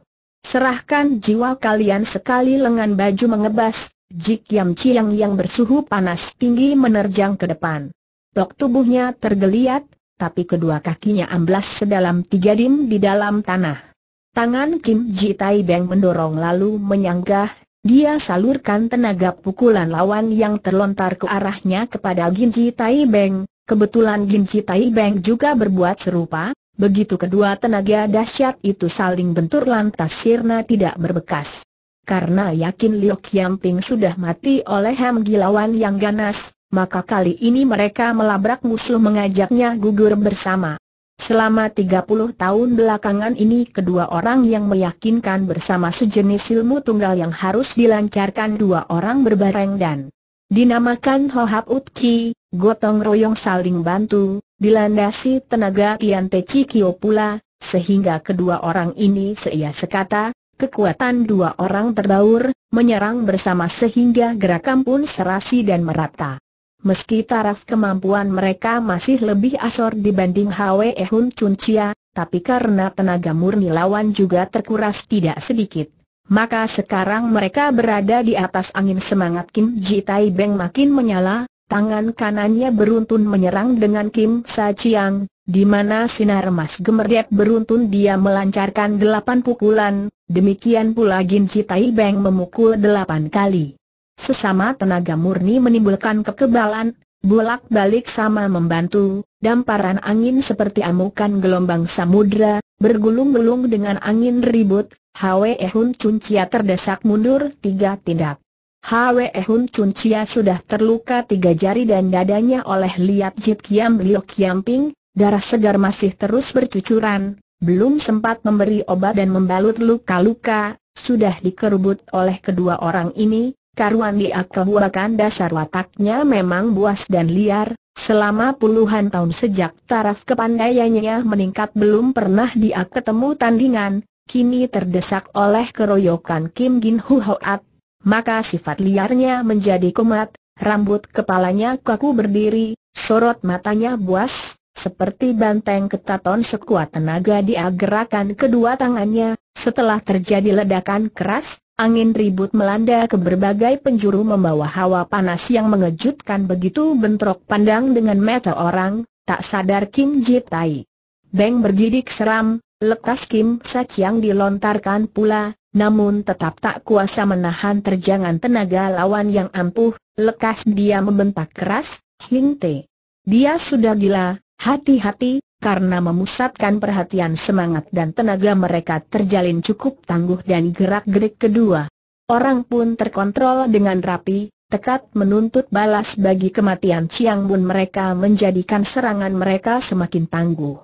Serahkan jiwa kalian sekali lengan baju mengebas, Jik Yam Chiang yang bersuhu panas tinggi menerjang ke depan. Tok tubuhnya tergeliat, tapi kedua kakinya amblas sedalam tiga dim di dalam tanah. Tangan Kim Ji Tai Beng mendorong lalu menyanggah, dia salurkan tenaga pukulan lawan yang terlontar ke arahnya kepada Kim Ji Tai Beng. Kebetulan Kim Ji Tai Beng juga berbuat serupa, begitu kedua tenaga dahsyat itu saling bentur lantas sirna tidak berbekas karena yakin Liu Yamping sudah mati oleh Hem Gilawan yang ganas, maka kali ini mereka melabrak musuh mengajaknya gugur bersama. Selama 30 tahun belakangan ini kedua orang yang meyakinkan bersama sejenis ilmu tunggal yang harus dilancarkan dua orang berbareng dan dinamakan Ut Utki, gotong royong saling bantu, dilandasi tenaga Tian Te Kyo pula, sehingga kedua orang ini seia sekata, Kekuatan dua orang terbaur, menyerang bersama sehingga gerakan pun serasi dan merata. Meski taraf kemampuan mereka masih lebih asor dibanding Hwe Hun Chun Chia, tapi karena tenaga murni lawan juga terkuras tidak sedikit. Maka sekarang mereka berada di atas angin semangat Kim Ji Tai Beng makin menyala, tangan kanannya beruntun menyerang dengan Kim Sa Chiang, di mana sinar emas gemerdek beruntun dia melancarkan delapan pukulan, Demikian pula Jin Citai Beng memukul delapan kali. Sesama tenaga murni menimbulkan kekebalan, bolak-balik sama membantu, damparan angin seperti amukan gelombang samudra, bergulung-gulung dengan angin ribut, Hwe Hun chun Chia terdesak mundur tiga tindak. Hwe Hun chun Chia sudah terluka tiga jari dan dadanya oleh liat Jit Kiam Liok Kiam Ping, darah segar masih terus bercucuran, belum sempat memberi obat dan membalut luka-luka, sudah dikerubut oleh kedua orang ini, karuan diakehuakan dasar wataknya memang buas dan liar, selama puluhan tahun sejak taraf kepandaiannya meningkat belum pernah dia ketemu tandingan, kini terdesak oleh keroyokan Kim Gin Hu Hoat, maka sifat liarnya menjadi kumat, rambut kepalanya kaku berdiri, sorot matanya buas, seperti banteng ketaton sekuat tenaga dia gerakan kedua tangannya, setelah terjadi ledakan keras, angin ribut melanda ke berbagai penjuru membawa hawa panas yang mengejutkan begitu bentrok pandang dengan mata orang, tak sadar Kim Ji Tai. Beng bergidik seram, lekas Kim yang dilontarkan pula, namun tetap tak kuasa menahan terjangan tenaga lawan yang ampuh, lekas dia membentak keras, Hing Te. Dia sudah gila, Hati-hati, karena memusatkan perhatian semangat dan tenaga mereka terjalin cukup tangguh dan gerak-gerik kedua. Orang pun terkontrol dengan rapi, tekad menuntut balas bagi kematian Chiang Bun mereka menjadikan serangan mereka semakin tangguh.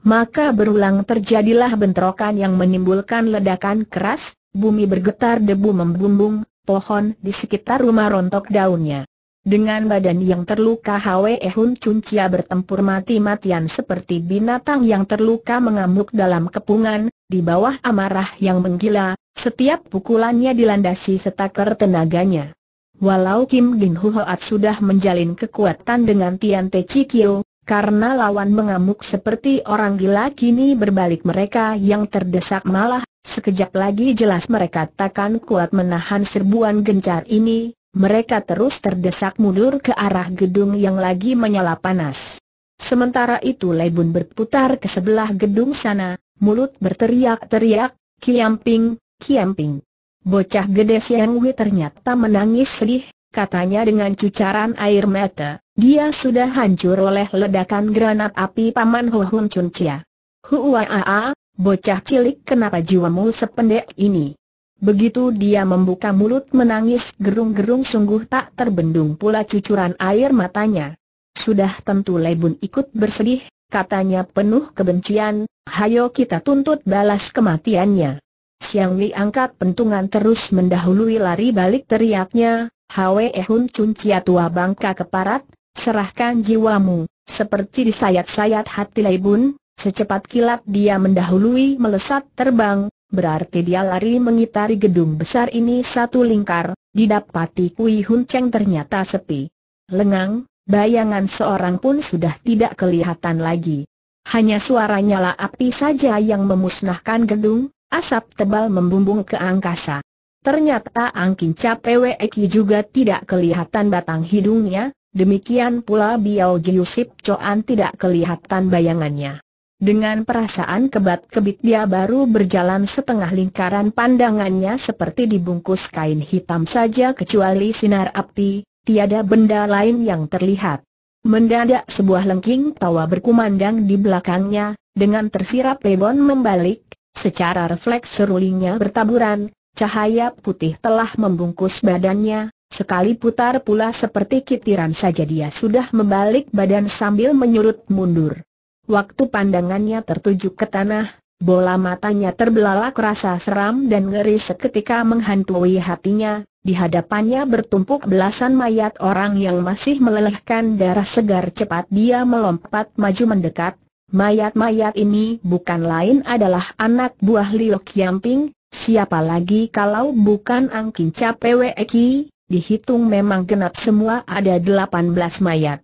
Maka berulang terjadilah bentrokan yang menimbulkan ledakan keras, bumi bergetar debu membumbung, pohon di sekitar rumah rontok daunnya. Dengan badan yang terluka Hwe Hun Chia bertempur mati-matian seperti binatang yang terluka mengamuk dalam kepungan, di bawah amarah yang menggila, setiap pukulannya dilandasi setaker tenaganya. Walau Kim Gin Huat sudah menjalin kekuatan dengan Tian Te Chikyo, karena lawan mengamuk seperti orang gila kini berbalik mereka yang terdesak malah, sekejap lagi jelas mereka takkan kuat menahan serbuan gencar ini, mereka terus terdesak mundur ke arah gedung yang lagi menyala panas. Sementara itu Lebun berputar ke sebelah gedung sana, mulut berteriak-teriak, Kiamping, Kiamping. Bocah gede Siang Wei ternyata menangis sedih, katanya dengan cucaran air mata, dia sudah hancur oleh ledakan granat api Paman Ho Hun Chun Chia. Huaaa, bocah cilik kenapa jiwamu sependek ini? Begitu dia membuka mulut menangis gerung-gerung sungguh tak terbendung pula cucuran air matanya. Sudah tentu Lebun ikut bersedih, katanya penuh kebencian, hayo kita tuntut balas kematiannya. Siang Li angkat pentungan terus mendahului lari balik teriaknya, Hwe Hun Chun Cia tua bangka keparat, serahkan jiwamu, seperti disayat-sayat hati Lebun, secepat kilat dia mendahului melesat terbang, berarti dia lari mengitari gedung besar ini satu lingkar, didapati Kui Hun Cheng ternyata sepi. Lengang, bayangan seorang pun sudah tidak kelihatan lagi. Hanya suara nyala api saja yang memusnahkan gedung, asap tebal membumbung ke angkasa. Ternyata Angkin Capewe Eki juga tidak kelihatan batang hidungnya, demikian pula Biao Jiusip Coan tidak kelihatan bayangannya. Dengan perasaan kebat-kebit dia baru berjalan setengah lingkaran pandangannya seperti dibungkus kain hitam saja kecuali sinar api, tiada benda lain yang terlihat. Mendadak sebuah lengking tawa berkumandang di belakangnya, dengan tersirap Pebon membalik, secara refleks serulingnya bertaburan, cahaya putih telah membungkus badannya, Sekali putar pula seperti kitiran saja dia sudah membalik badan sambil menyurut mundur. Waktu pandangannya tertuju ke tanah, bola matanya terbelalak rasa seram dan ngeri seketika menghantui hatinya, di hadapannya bertumpuk belasan mayat orang yang masih melelehkan darah segar cepat dia melompat maju mendekat, mayat-mayat ini bukan lain adalah anak buah Liu Qiangping, siapa lagi kalau bukan Angkin Ki, dihitung memang genap semua ada 18 mayat.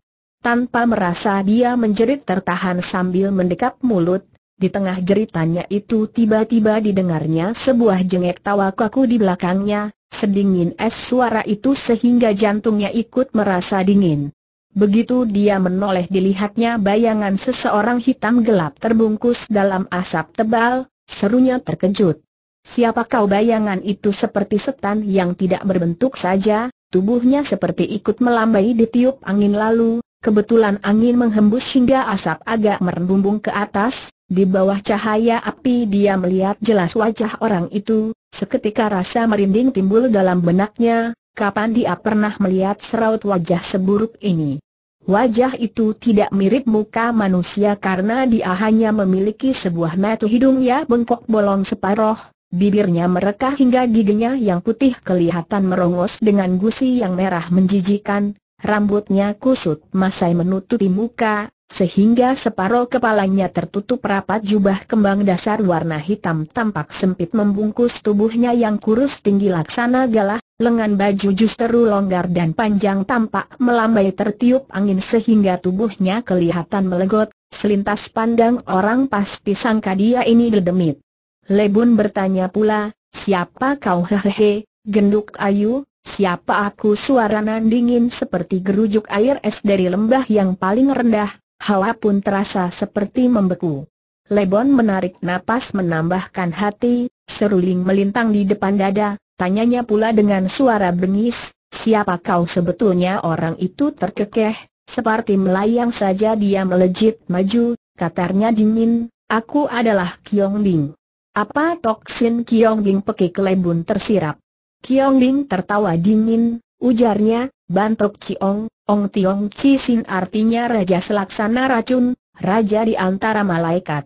Tanpa merasa dia menjerit tertahan sambil mendekap mulut, di tengah jeritannya itu tiba-tiba didengarnya sebuah jengek tawa kaku di belakangnya, sedingin es suara itu sehingga jantungnya ikut merasa dingin. Begitu dia menoleh dilihatnya bayangan seseorang hitam gelap terbungkus dalam asap tebal, serunya terkejut. Siapa kau bayangan itu seperti setan yang tidak berbentuk saja, tubuhnya seperti ikut melambai ditiup angin lalu, Kebetulan angin menghembus hingga asap agak merembung ke atas, di bawah cahaya api dia melihat jelas wajah orang itu, seketika rasa merinding timbul dalam benaknya, kapan dia pernah melihat seraut wajah seburuk ini. Wajah itu tidak mirip muka manusia karena dia hanya memiliki sebuah mata ya bengkok bolong separoh, bibirnya merekah hingga giginya yang putih kelihatan merongos dengan gusi yang merah menjijikan, rambutnya kusut masai menutupi muka, sehingga separuh kepalanya tertutup rapat jubah kembang dasar warna hitam tampak sempit membungkus tubuhnya yang kurus tinggi laksana galah, lengan baju justru longgar dan panjang tampak melambai tertiup angin sehingga tubuhnya kelihatan melegot, selintas pandang orang pasti sangka dia ini dedemit. Lebun bertanya pula, siapa kau hehehe, genduk ayu, Siapa aku suara nan dingin seperti gerujuk air es dari lembah yang paling rendah, hawa pun terasa seperti membeku. Lebon menarik napas menambahkan hati, seruling melintang di depan dada, tanyanya pula dengan suara bengis, siapa kau sebetulnya orang itu terkekeh, seperti melayang saja dia melejit maju, katarnya dingin, aku adalah Kiong Bing. Apa toksin Kiong Bing pekik Lebon tersirap. Kiong Lin tertawa dingin, ujarnya, bantok Ciong, Ong Tiong Chi Sin artinya Raja Selaksana Racun, Raja di antara malaikat.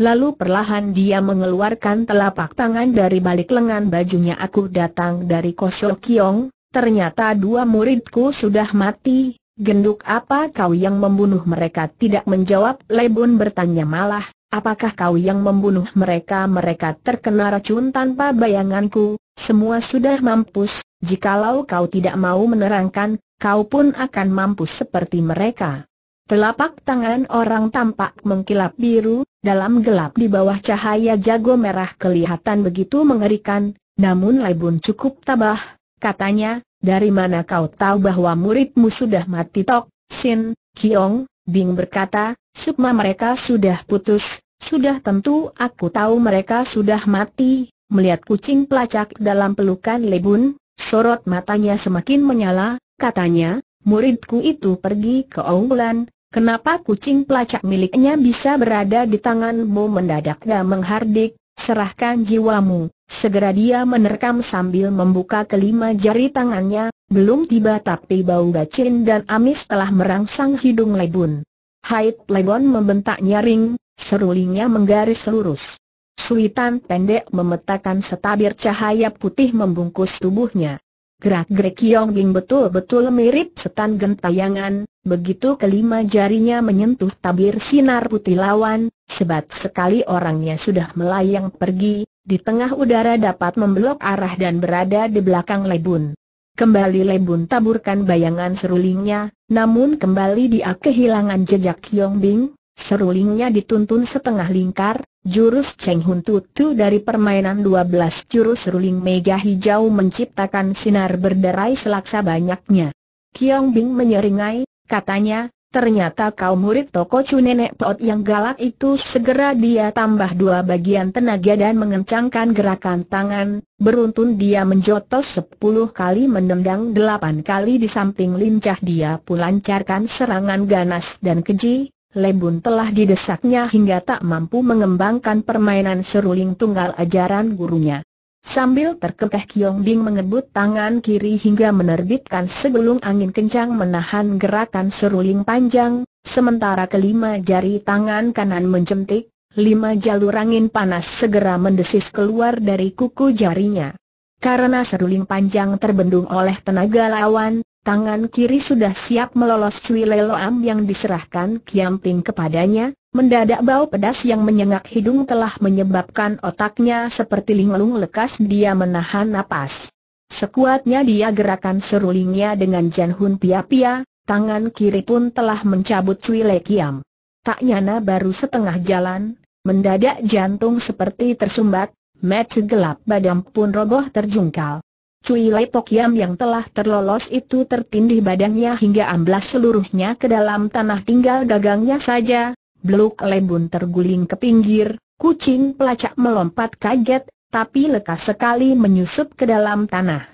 Lalu perlahan dia mengeluarkan telapak tangan dari balik lengan bajunya aku datang dari Kosho Kiong, ternyata dua muridku sudah mati, genduk apa kau yang membunuh mereka tidak menjawab Lebon bertanya malah, Apakah kau yang membunuh mereka? Mereka terkena racun tanpa bayanganku, semua sudah mampus, jikalau kau tidak mau menerangkan, kau pun akan mampus seperti mereka. Telapak tangan orang tampak mengkilap biru, dalam gelap di bawah cahaya jago merah kelihatan begitu mengerikan, namun Lebun cukup tabah, katanya, dari mana kau tahu bahwa muridmu sudah mati Tok, Sin, Kiong, Bing berkata, Sukma mereka sudah putus, sudah tentu aku tahu mereka sudah mati, melihat kucing pelacak dalam pelukan Lebun, sorot matanya semakin menyala, katanya, muridku itu pergi ke Onggulan, kenapa kucing pelacak miliknya bisa berada di tanganmu mendadak dan menghardik, serahkan jiwamu, segera dia menerkam sambil membuka kelima jari tangannya, belum tiba tapi bau bacin dan amis telah merangsang hidung Leibun. Haid Lebon membentak nyaring, serulingnya menggaris lurus. Suitan pendek memetakan setabir cahaya putih membungkus tubuhnya. Gerak-gerik Yong Bing betul-betul mirip setan gentayangan, begitu kelima jarinya menyentuh tabir sinar putih lawan, sebat sekali orangnya sudah melayang pergi, di tengah udara dapat memblok arah dan berada di belakang Lebun. Kembali Lebun taburkan bayangan serulingnya, namun kembali dia kehilangan jejak Yong Bing, serulingnya dituntun setengah lingkar, jurus Cheng Hun Tutu dari permainan 12 jurus seruling mega hijau menciptakan sinar berderai selaksa banyaknya. Kiong Bing menyeringai, katanya, Ternyata kau murid toko cu nenek pot yang galak itu segera dia tambah dua bagian tenaga dan mengencangkan gerakan tangan, beruntun dia menjotos sepuluh kali menendang delapan kali di samping lincah dia pulancarkan serangan ganas dan keji, Lebun telah didesaknya hingga tak mampu mengembangkan permainan seruling tunggal ajaran gurunya. Sambil terkekeh Kiong Bing mengebut tangan kiri hingga menerbitkan segelung angin kencang menahan gerakan seruling panjang, sementara kelima jari tangan kanan menjentik, lima jalur angin panas segera mendesis keluar dari kuku jarinya. Karena seruling panjang terbendung oleh tenaga lawan, tangan kiri sudah siap melolos Cui Leloam yang diserahkan Kiam Ping kepadanya, Mendadak bau pedas yang menyengat hidung telah menyebabkan otaknya seperti linglung lekas dia menahan napas. Sekuatnya dia gerakan serulingnya dengan janhun pia-pia, tangan kiri pun telah mencabut cui lekiam. Tak nyana baru setengah jalan, mendadak jantung seperti tersumbat, match gelap badan pun roboh terjungkal. Cui Lai Pok yang telah terlolos itu tertindih badannya hingga amblas seluruhnya ke dalam tanah tinggal gagangnya saja, Beluk lembun terguling ke pinggir, kucing pelacak melompat kaget, tapi lekas sekali menyusup ke dalam tanah.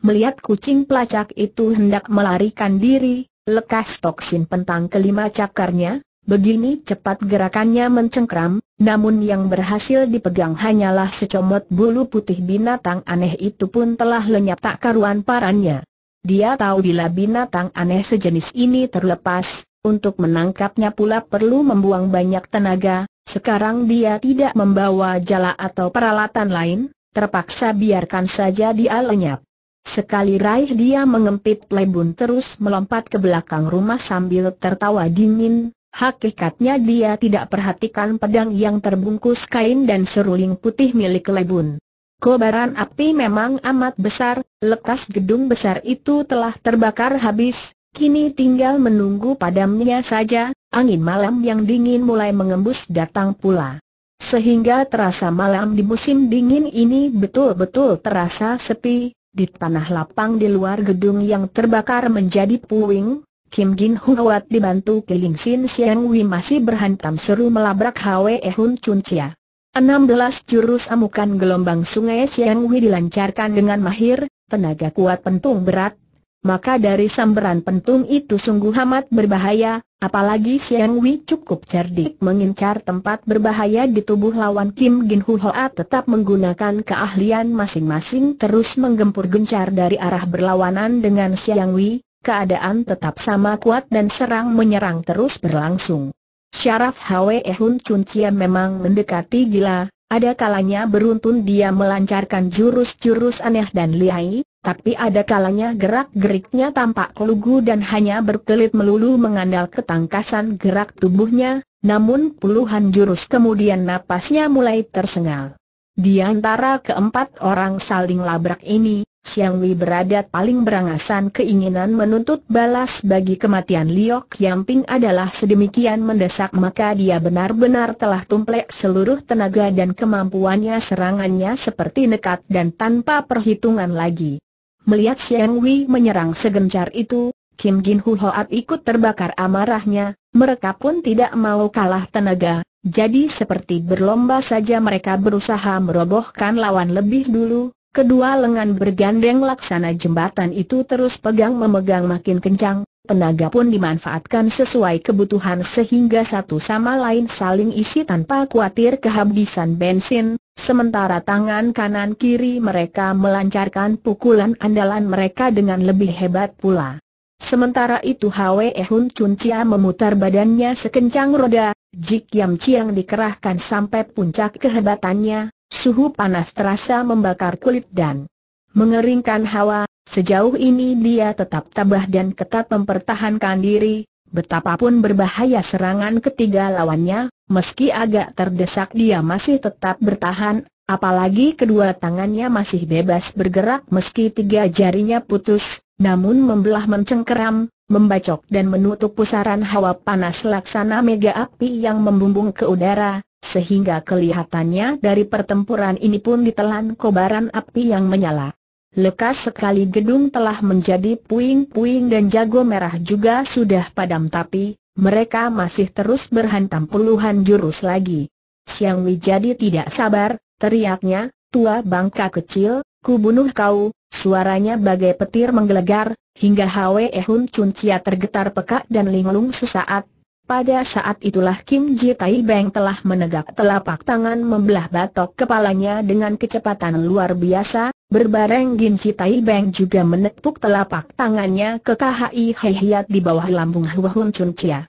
Melihat kucing pelacak itu hendak melarikan diri, lekas toksin pentang kelima cakarnya, begini cepat gerakannya mencengkram, namun yang berhasil dipegang hanyalah secomot bulu putih binatang aneh itu pun telah lenyap tak karuan parannya. Dia tahu bila binatang aneh sejenis ini terlepas, untuk menangkapnya pula perlu membuang banyak tenaga, sekarang dia tidak membawa jala atau peralatan lain, terpaksa biarkan saja dia lenyap. Sekali raih dia mengempit lebun terus melompat ke belakang rumah sambil tertawa dingin, hakikatnya dia tidak perhatikan pedang yang terbungkus kain dan seruling putih milik lebun. Kobaran api memang amat besar, lekas gedung besar itu telah terbakar habis, Kini tinggal menunggu padamnya saja, angin malam yang dingin mulai mengembus datang pula. Sehingga terasa malam di musim dingin ini betul-betul terasa sepi, di tanah lapang di luar gedung yang terbakar menjadi puing, Kim Jin Huat dibantu Keling Sin Siang wi masih berhantam seru melabrak Hwe Hun Chun Chia. 16 jurus amukan gelombang sungai Siang wi dilancarkan dengan mahir, tenaga kuat pentung berat, maka dari sambaran pentung itu sungguh amat berbahaya, apalagi Siangwi Wei cukup cerdik mengincar tempat berbahaya di tubuh lawan Kim Gin Hu Hoa tetap menggunakan keahlian masing-masing terus menggempur gencar dari arah berlawanan dengan Siangwi. Wei, keadaan tetap sama kuat dan serang-menyerang terus berlangsung. Syaraf Hwe Hun Chun Chia memang mendekati gila, ada kalanya beruntun dia melancarkan jurus-jurus aneh dan lihai, tapi ada kalanya gerak-geriknya tampak lugu dan hanya berkelit melulu mengandal ketangkasan gerak tubuhnya, namun puluhan jurus kemudian napasnya mulai tersengal. Di antara keempat orang saling labrak ini, Xiang Wei berada paling berangasan keinginan menuntut balas bagi kematian Liok Yamping adalah sedemikian mendesak maka dia benar-benar telah tumplek seluruh tenaga dan kemampuannya serangannya seperti nekat dan tanpa perhitungan lagi. Melihat Xiang Wei menyerang segencar itu, Kim Jin Hu Hoat ikut terbakar amarahnya, mereka pun tidak mau kalah tenaga, jadi seperti berlomba saja mereka berusaha merobohkan lawan lebih dulu, Kedua lengan bergandeng laksana jembatan itu terus pegang memegang makin kencang, tenaga pun dimanfaatkan sesuai kebutuhan sehingga satu sama lain saling isi tanpa khawatir kehabisan bensin, sementara tangan kanan kiri mereka melancarkan pukulan andalan mereka dengan lebih hebat pula. Sementara itu Hwe Hun Chun Chia memutar badannya sekencang roda, Jik Yam Chiang dikerahkan sampai puncak kehebatannya, Suhu panas terasa membakar kulit dan mengeringkan hawa, sejauh ini dia tetap tabah dan ketat mempertahankan diri, betapapun berbahaya serangan ketiga lawannya, meski agak terdesak dia masih tetap bertahan, apalagi kedua tangannya masih bebas bergerak meski tiga jarinya putus, namun membelah mencengkeram, membacok dan menutup pusaran hawa panas laksana mega api yang membumbung ke udara, sehingga kelihatannya dari pertempuran ini pun ditelan kobaran api yang menyala. Lekas sekali gedung telah menjadi puing-puing dan jago merah juga sudah padam tapi, mereka masih terus berhantam puluhan jurus lagi. Siang Wijadi tidak sabar, teriaknya, tua bangka kecil, ku bunuh kau, suaranya bagai petir menggelegar, hingga Hwe Hun Chun Chia tergetar pekak dan linglung sesaat. Pada saat itulah Kim Ji Tai Beng telah menegak telapak tangan membelah batok kepalanya dengan kecepatan luar biasa, berbareng Kim Ji Tai Beng juga menepuk telapak tangannya ke KHI Hiat di bawah lambung Hwe Hun Chun Chia.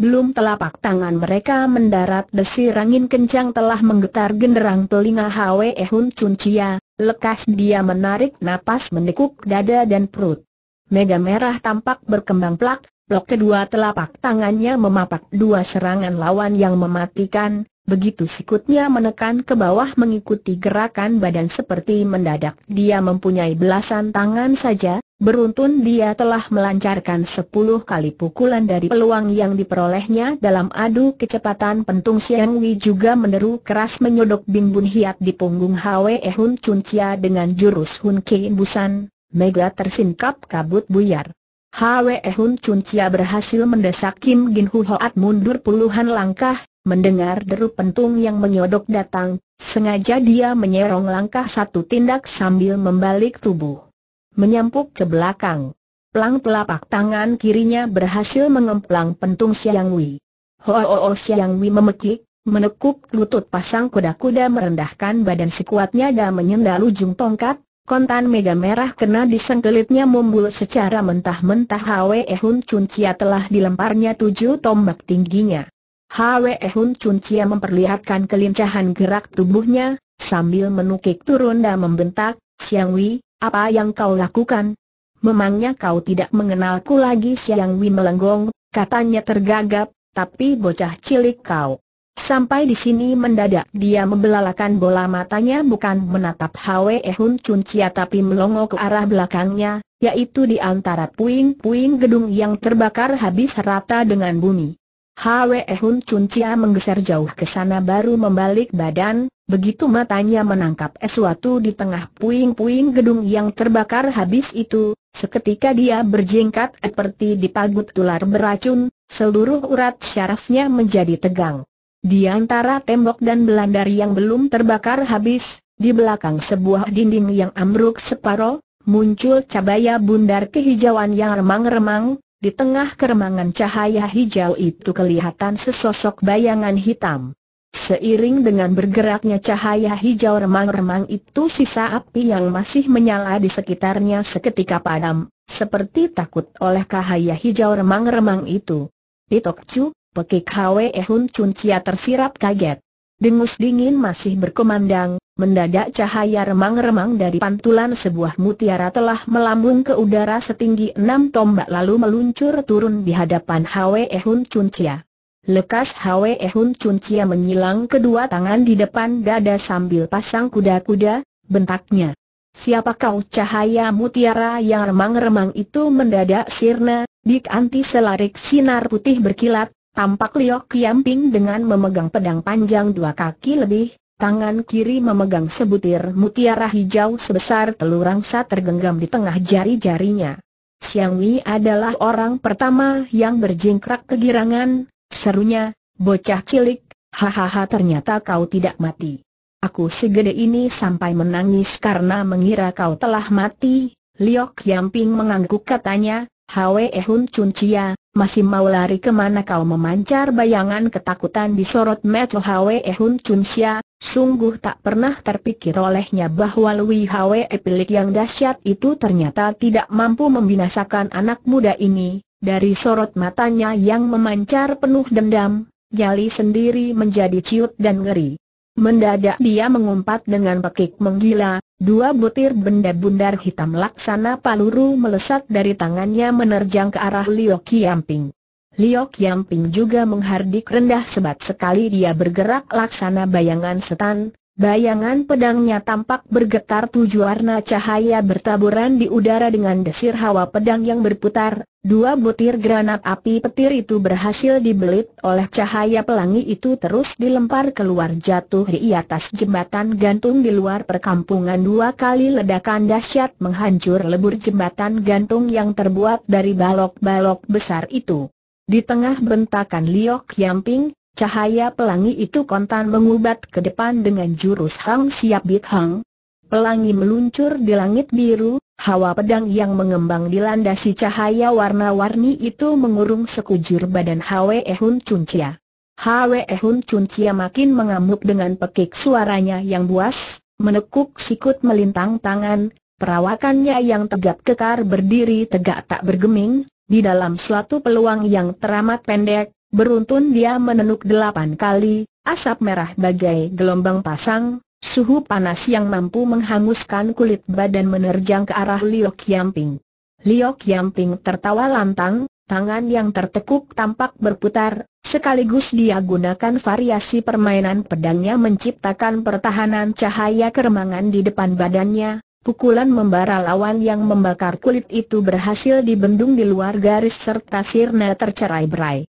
Belum telapak tangan mereka mendarat desir angin kencang telah menggetar genderang telinga Hwe Hun Chun Chia, Lekas dia menarik napas menekuk dada dan perut. Mega merah tampak berkembang plak, blok kedua telapak tangannya memapak dua serangan lawan yang mematikan, Begitu sikutnya menekan ke bawah mengikuti gerakan badan seperti mendadak dia mempunyai belasan tangan saja, beruntun dia telah melancarkan 10 kali pukulan dari peluang yang diperolehnya dalam adu kecepatan pentung Siang wei juga meneru keras menyodok Bing Bun Hiat di punggung Hwe Hun Chun Chia dengan jurus Hun Kin Busan, mega tersingkap kabut buyar. Hwe Hun Chun Chia berhasil mendesak Kim Gin Hu Hoat mundur puluhan langkah, Mendengar deru pentung yang menyodok datang, sengaja dia menyerong langkah satu tindak sambil membalik tubuh. Menyampuk ke belakang. Pelang pelapak tangan kirinya berhasil mengemplang pentung Siang Wei. ho Siangwi ho Siang Wei memekik, menekuk lutut pasang kuda-kuda merendahkan badan sekuatnya dan menyendal ujung tongkat, kontan mega merah kena disengkelitnya mumbul secara mentah-mentah Hwe Hun Chun Chia telah dilemparnya tujuh tombak tingginya. Hwe Hun Chun Chia memperlihatkan kelincahan gerak tubuhnya, sambil menukik turun dan membentak, Xiang Wei, apa yang kau lakukan? Memangnya kau tidak mengenalku lagi Xiang Wei melenggong, katanya tergagap, tapi bocah cilik kau. Sampai di sini mendadak dia membelalakan bola matanya bukan menatap Hwe Hun Chun Chia tapi melongo ke arah belakangnya, yaitu di antara puing-puing gedung yang terbakar habis rata dengan bumi. Hwe Hun Chun Chia menggeser jauh ke sana baru membalik badan, begitu matanya menangkap sesuatu di tengah puing-puing gedung yang terbakar habis itu, seketika dia berjingkat seperti dipagut tular beracun, seluruh urat syarafnya menjadi tegang. Di antara tembok dan belandar yang belum terbakar habis, di belakang sebuah dinding yang ambruk separoh, muncul cabaya bundar kehijauan yang remang-remang, di tengah keremangan cahaya hijau itu kelihatan sesosok bayangan hitam. Seiring dengan bergeraknya cahaya hijau remang-remang itu sisa api yang masih menyala di sekitarnya seketika padam, seperti takut oleh cahaya hijau remang-remang itu. Di Chu, pekik Hwe Hun Chun Chia tersirap kaget. Dengus dingin masih berkemandang. Mendadak cahaya remang-remang dari pantulan sebuah mutiara telah melambung ke udara setinggi enam tombak lalu meluncur turun di hadapan Hwe Hun Chia. Lekas Hwe Hun Chia menyilang kedua tangan di depan dada sambil pasang kuda-kuda, bentaknya. Siapa kau cahaya mutiara yang remang-remang itu mendadak sirna, dik anti selarik sinar putih berkilat, tampak Liok Kiamping dengan memegang pedang panjang dua kaki lebih, tangan kiri memegang sebutir mutiara hijau sebesar telur angsa tergenggam di tengah jari-jarinya. Siang Wei adalah orang pertama yang berjingkrak kegirangan, serunya, bocah cilik, hahaha ternyata kau tidak mati. Aku segede ini sampai menangis karena mengira kau telah mati, Liok Yamping mengangguk katanya, Hwe Hun Chun Chia, masih mau lari kemana kau memancar bayangan ketakutan disorot mata Hwe Hun Chun Chia, sungguh tak pernah terpikir olehnya bahwa Lui Hwe Epilik yang dahsyat itu ternyata tidak mampu membinasakan anak muda ini, dari sorot matanya yang memancar penuh dendam, jali sendiri menjadi ciut dan ngeri. Mendadak dia mengumpat dengan pekik menggila, Dua butir benda bundar hitam laksana paluru melesat dari tangannya menerjang ke arah Liu Qiangping. Liu Qiangping juga menghardik rendah sebat sekali dia bergerak laksana bayangan setan, Bayangan pedangnya tampak bergetar tujuh warna cahaya bertaburan di udara dengan desir hawa pedang yang berputar, dua butir granat api petir itu berhasil dibelit oleh cahaya pelangi itu terus dilempar keluar jatuh di atas jembatan gantung di luar perkampungan dua kali ledakan dahsyat menghancur lebur jembatan gantung yang terbuat dari balok-balok besar itu. Di tengah bentakan Liok Yamping, Cahaya pelangi itu kontan mengubat ke depan dengan jurus Hang Siap Bit Hang. Pelangi meluncur di langit biru, hawa pedang yang mengembang dilandasi cahaya warna-warni itu mengurung sekujur badan Hwe Hun Chia. Hwe Hun chia makin mengamuk dengan pekik suaranya yang buas, menekuk sikut melintang tangan, perawakannya yang tegap kekar berdiri tegak tak bergeming, di dalam suatu peluang yang teramat pendek, Beruntun dia menenuk delapan kali, asap merah bagai gelombang pasang, suhu panas yang mampu menghanguskan kulit badan menerjang ke arah Liok Yamping. Liok Yamping tertawa lantang, tangan yang tertekuk tampak berputar, sekaligus dia gunakan variasi permainan pedangnya menciptakan pertahanan cahaya keremangan di depan badannya, Pukulan membara lawan yang membakar kulit itu berhasil dibendung di luar garis serta sirna tercerai-berai.